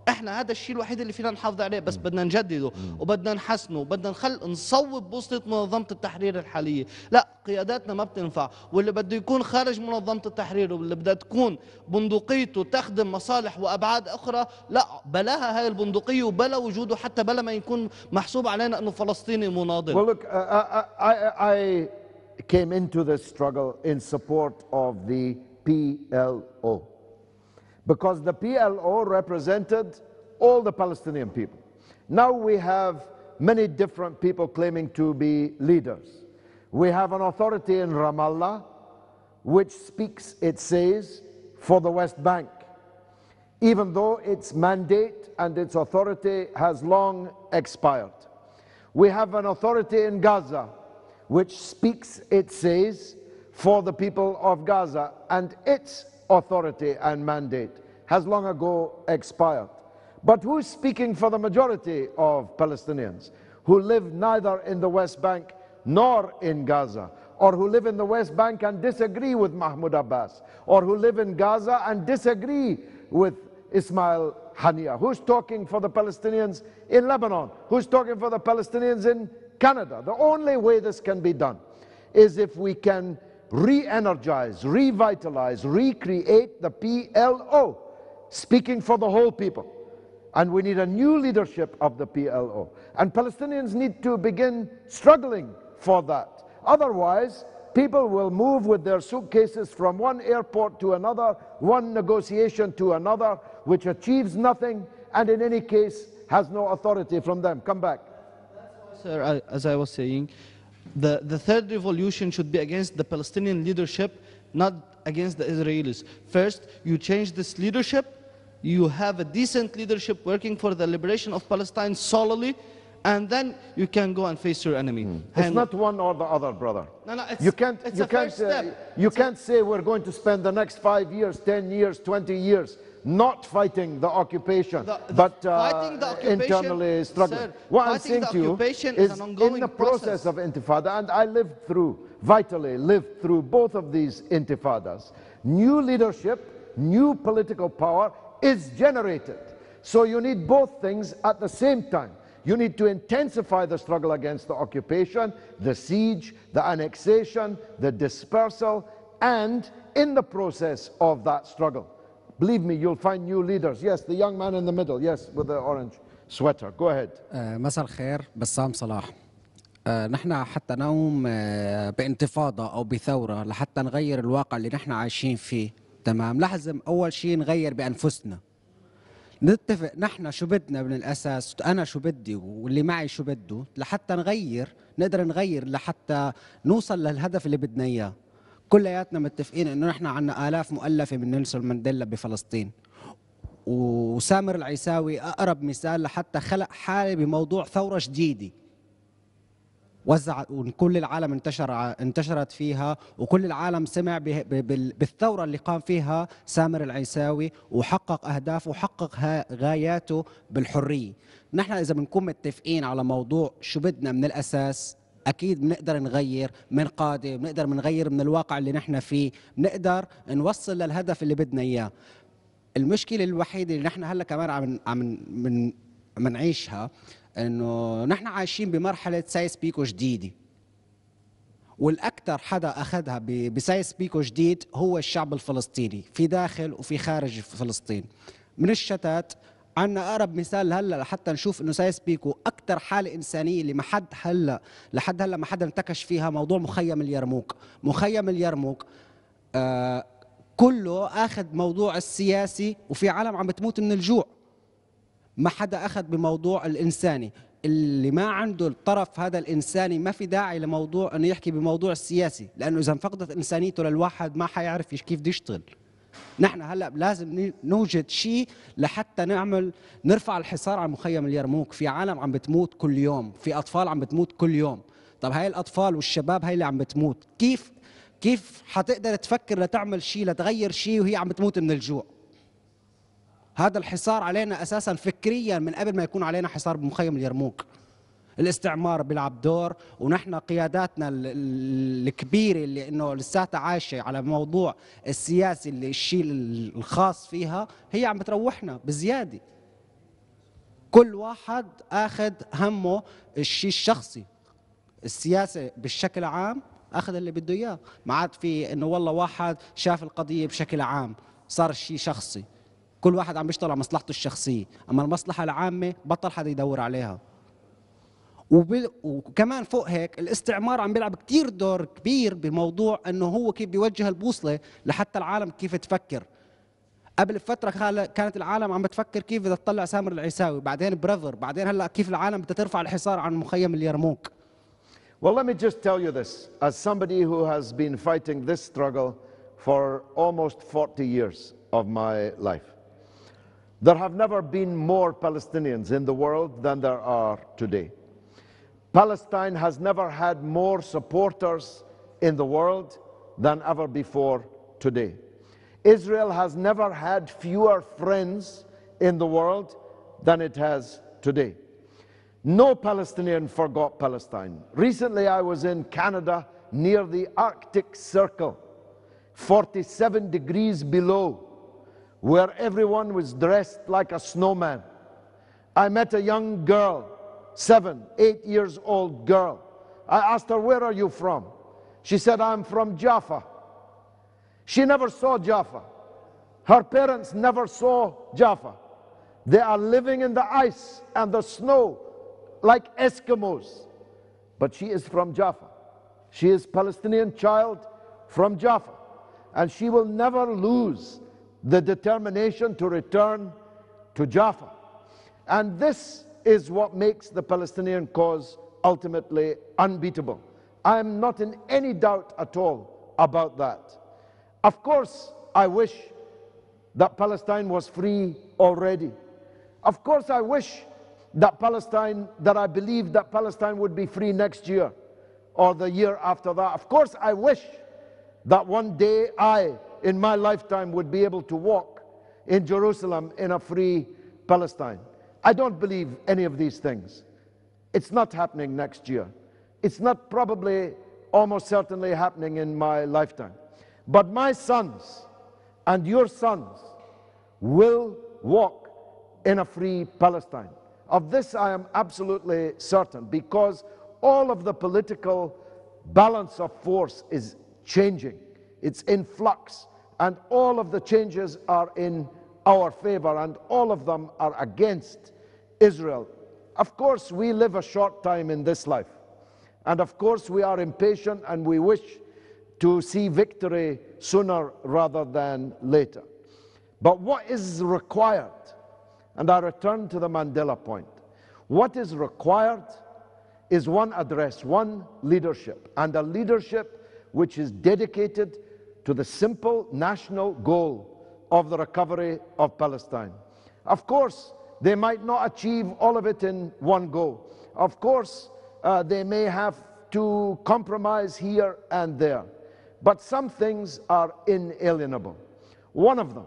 احنا هذا الشيء الوحيد اللي فينا نحافظ عليه بس بدنا نجدده وبدنا نحسنه وبدنا نخل نصوب بوصله منظمه التحرير الحاليه لا قياداتنا ما بتنفع واللي بده يكون خارج منظمه التحرير واللي بدها تكون بندقيته تخدم مصالح وابعاد اخرى لا بلاها هاي البندقيه وبلا وجوده حتى بلا ما يكون محسوب علينا انه فلسطيني مناضل well, look, uh, I, I, I came into this struggle in support of the PLO because the PLO represented all the Palestinian people. Now we have many different people claiming to be leaders. We have an authority in Ramallah which speaks, it says, for the West Bank, even though its mandate and its authority has long expired. We have an authority in Gaza which speaks, it says, for the people of Gaza, and its authority and mandate has long ago expired. But who's speaking for the majority of Palestinians who live neither in the West Bank nor in Gaza, or who live in the West Bank and disagree with Mahmoud Abbas, or who live in Gaza and disagree with Ismail Haniya? Who's talking for the Palestinians in Lebanon? Who's talking for the Palestinians in Canada? The only way this can be done is if we can re energize, revitalize, recreate the PLO, speaking for the whole people. And we need a new leadership of the PLO. And Palestinians need to begin struggling for that. Otherwise, people will move with their suitcases from one airport to another, one negotiation to another, which achieves nothing and in any case has no authority from them. Come back. Sir, as I was saying, the, the third revolution should be against the Palestinian leadership, not against the Israelis. First, you change this leadership, you have a decent leadership working for the liberation of Palestine solely, and then you can go and face your enemy. Mm. It's not one or the other, brother. No, no, you can't, you can't, uh, you it's can't say we're going to spend the next five years, 10 years, 20 years not fighting the occupation, the, the but uh, the occupation, internally struggling. Sir, what I'm saying to you is, is in the process of intifada, and I lived through, vitally lived through both of these intifadas, new leadership, new political power is generated. So you need both things at the same time. You need to intensify the struggle against the occupation, the siege, the annexation, the dispersal, and in the process of that struggle, Believe me, you'll find new leaders. Yes, the young man in the middle. Yes, with the orange sweater. Go ahead. Uh, مساء الخير بسام صلاح. Uh, نحن حتى نقوم uh, بانتفاضة أو بثورة لحتى نغير الواقع اللي نحن عايشين فيه تمام لازم أول شيء نغير بأنفسنا نتفق نحن شو بدنا من الأساس أنا شو بدي واللي معي شو بده لحتى نغير نقدر نغير لحتى نوصل للهدف اللي بدنا إياه كلياتنا متفقين انه نحن عندنا الاف مؤلفه من نيلسون مانديلا بفلسطين وسامر العيساوي اقرب مثال لحتى خلق حاله بموضوع ثوره جديده وزع وكل العالم انتشر انتشرت فيها وكل العالم سمع بالثوره اللي قام فيها سامر العيساوي وحقق اهدافه وحقق غاياته بالحريه نحن اذا بنكون متفقين على موضوع شو بدنا من الاساس اكيد بنقدر نغير من قاده بنقدر نغير من الواقع اللي نحن فيه بنقدر نوصل للهدف اللي بدنا اياه المشكله الوحيده اللي نحن هلا كمان عم عم من منعيشها انه نحن عايشين بمرحله سايس بيكو جديده والاكثر حدا اخذها بسايس بيكو جديد هو الشعب الفلسطيني في داخل وفي خارج فلسطين من الشتات عندنا اقرب مثال هلا لحتى نشوف انه سايس بيكو اكثر حاله انسانيه اللي ما حد هلا لحد هلا ما حدا انتكش فيها موضوع مخيم اليرموك، مخيم اليرموك آه كله اخذ موضوع السياسي وفي عالم عم بتموت من الجوع. ما حدا اخذ بموضوع الانساني، اللي ما عنده الطرف هذا الانساني ما في داعي لموضوع انه يحكي بموضوع السياسي، لانه اذا انفقدت انسانيته للواحد ما حيعرف كيف بده يشتغل. نحن هلا لازم نوجد شيء لحتى نعمل نرفع الحصار على مخيم اليرموك في عالم عم بتموت كل يوم في اطفال عم بتموت كل يوم طب هاي الاطفال والشباب هاي اللي عم بتموت كيف كيف حتقدر تفكر لتعمل شيء لتغير شيء وهي عم بتموت من الجوع هذا الحصار علينا اساسا فكريا من قبل ما يكون علينا حصار بمخيم اليرموك الاستعمار بيلعب دور ونحن قياداتنا الكبيره اللي انه لساتها عايشه على موضوع السياسي اللي الشيء الخاص فيها هي عم بتروحنا بزياده كل واحد اخذ همه الشيء الشخصي السياسه بالشكل عام اخذ اللي بده اياه ما عاد في انه والله واحد شاف القضيه بشكل عام صار الشيء شخصي كل واحد عم بيشتغل على مصلحته الشخصيه اما المصلحه العامه بطل حدا يدور عليها وكمان فوق هيك الاستعمار عم بيلعب كثير دور كبير بموضوع انه هو كيف بيوجه البوصله لحتى العالم كيف تفكر قبل فتره كانت العالم عم بتفكر كيف بدها تطلع سامر العيساوي بعدين برافر، بعدين هلا كيف العالم بدها ترفع الحصار عن مخيم اليرموك Well, let me just tell you this. As somebody who has been fighting this struggle for almost 40 years of my life, there have never been more Palestinians in the world than there are today. Palestine has never had more supporters in the world than ever before today. Israel has never had fewer friends in the world than it has today. No Palestinian forgot Palestine. Recently, I was in Canada near the Arctic Circle, 47 degrees below, where everyone was dressed like a snowman. I met a young girl seven, eight years old girl. I asked her, Where are you from? She said, I'm from Jaffa. She never saw Jaffa. Her parents never saw Jaffa. They are living in the ice and the snow like Eskimos. But she is from Jaffa. She is Palestinian child from Jaffa. And she will never lose the determination to return to Jaffa. And this is what makes the Palestinian cause ultimately unbeatable. I am not in any doubt at all about that. Of course, I wish that Palestine was free already. Of course, I wish that Palestine, that I believe that Palestine would be free next year or the year after that. Of course, I wish that one day I, in my lifetime, would be able to walk in Jerusalem in a free Palestine. I don't believe any of these things. It's not happening next year. It's not probably, almost certainly happening in my lifetime. But my sons and your sons will walk in a free Palestine. Of this, I am absolutely certain because all of the political balance of force is changing, it's in flux, and all of the changes are in our favor, and all of them are against Israel. Of course, we live a short time in this life. And of course, we are impatient and we wish to see victory sooner rather than later. But what is required? And I return to the Mandela point. What is required is one address, one leadership, and a leadership which is dedicated to the simple national goal of the recovery of Palestine. Of course, they might not achieve all of it in one go. Of course, uh, they may have to compromise here and there. But some things are inalienable. One of them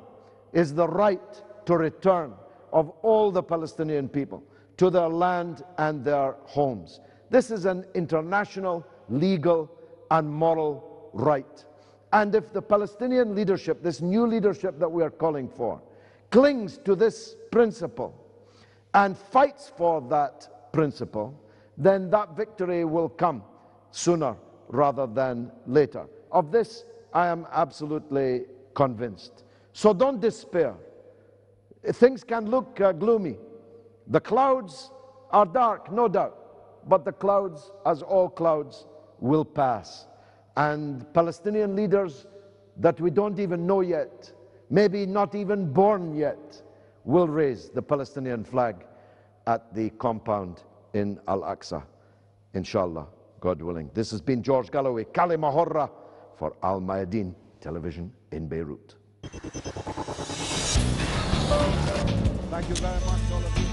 is the right to return of all the Palestinian people to their land and their homes. This is an international, legal, and moral right. And if the Palestinian leadership, this new leadership that we are calling for, clings to this principle, and fights for that principle, then that victory will come sooner rather than later. Of this, I am absolutely convinced. So don't despair. Things can look uh, gloomy. The clouds are dark, no doubt, but the clouds, as all clouds, will pass. And Palestinian leaders that we don't even know yet, maybe not even born yet, will raise the Palestinian flag at the compound in Al-Aqsa, inshallah, God willing. This has been George Galloway, Kalima Horra for Al Mayadeen Television in Beirut. Thank you very much, all of you.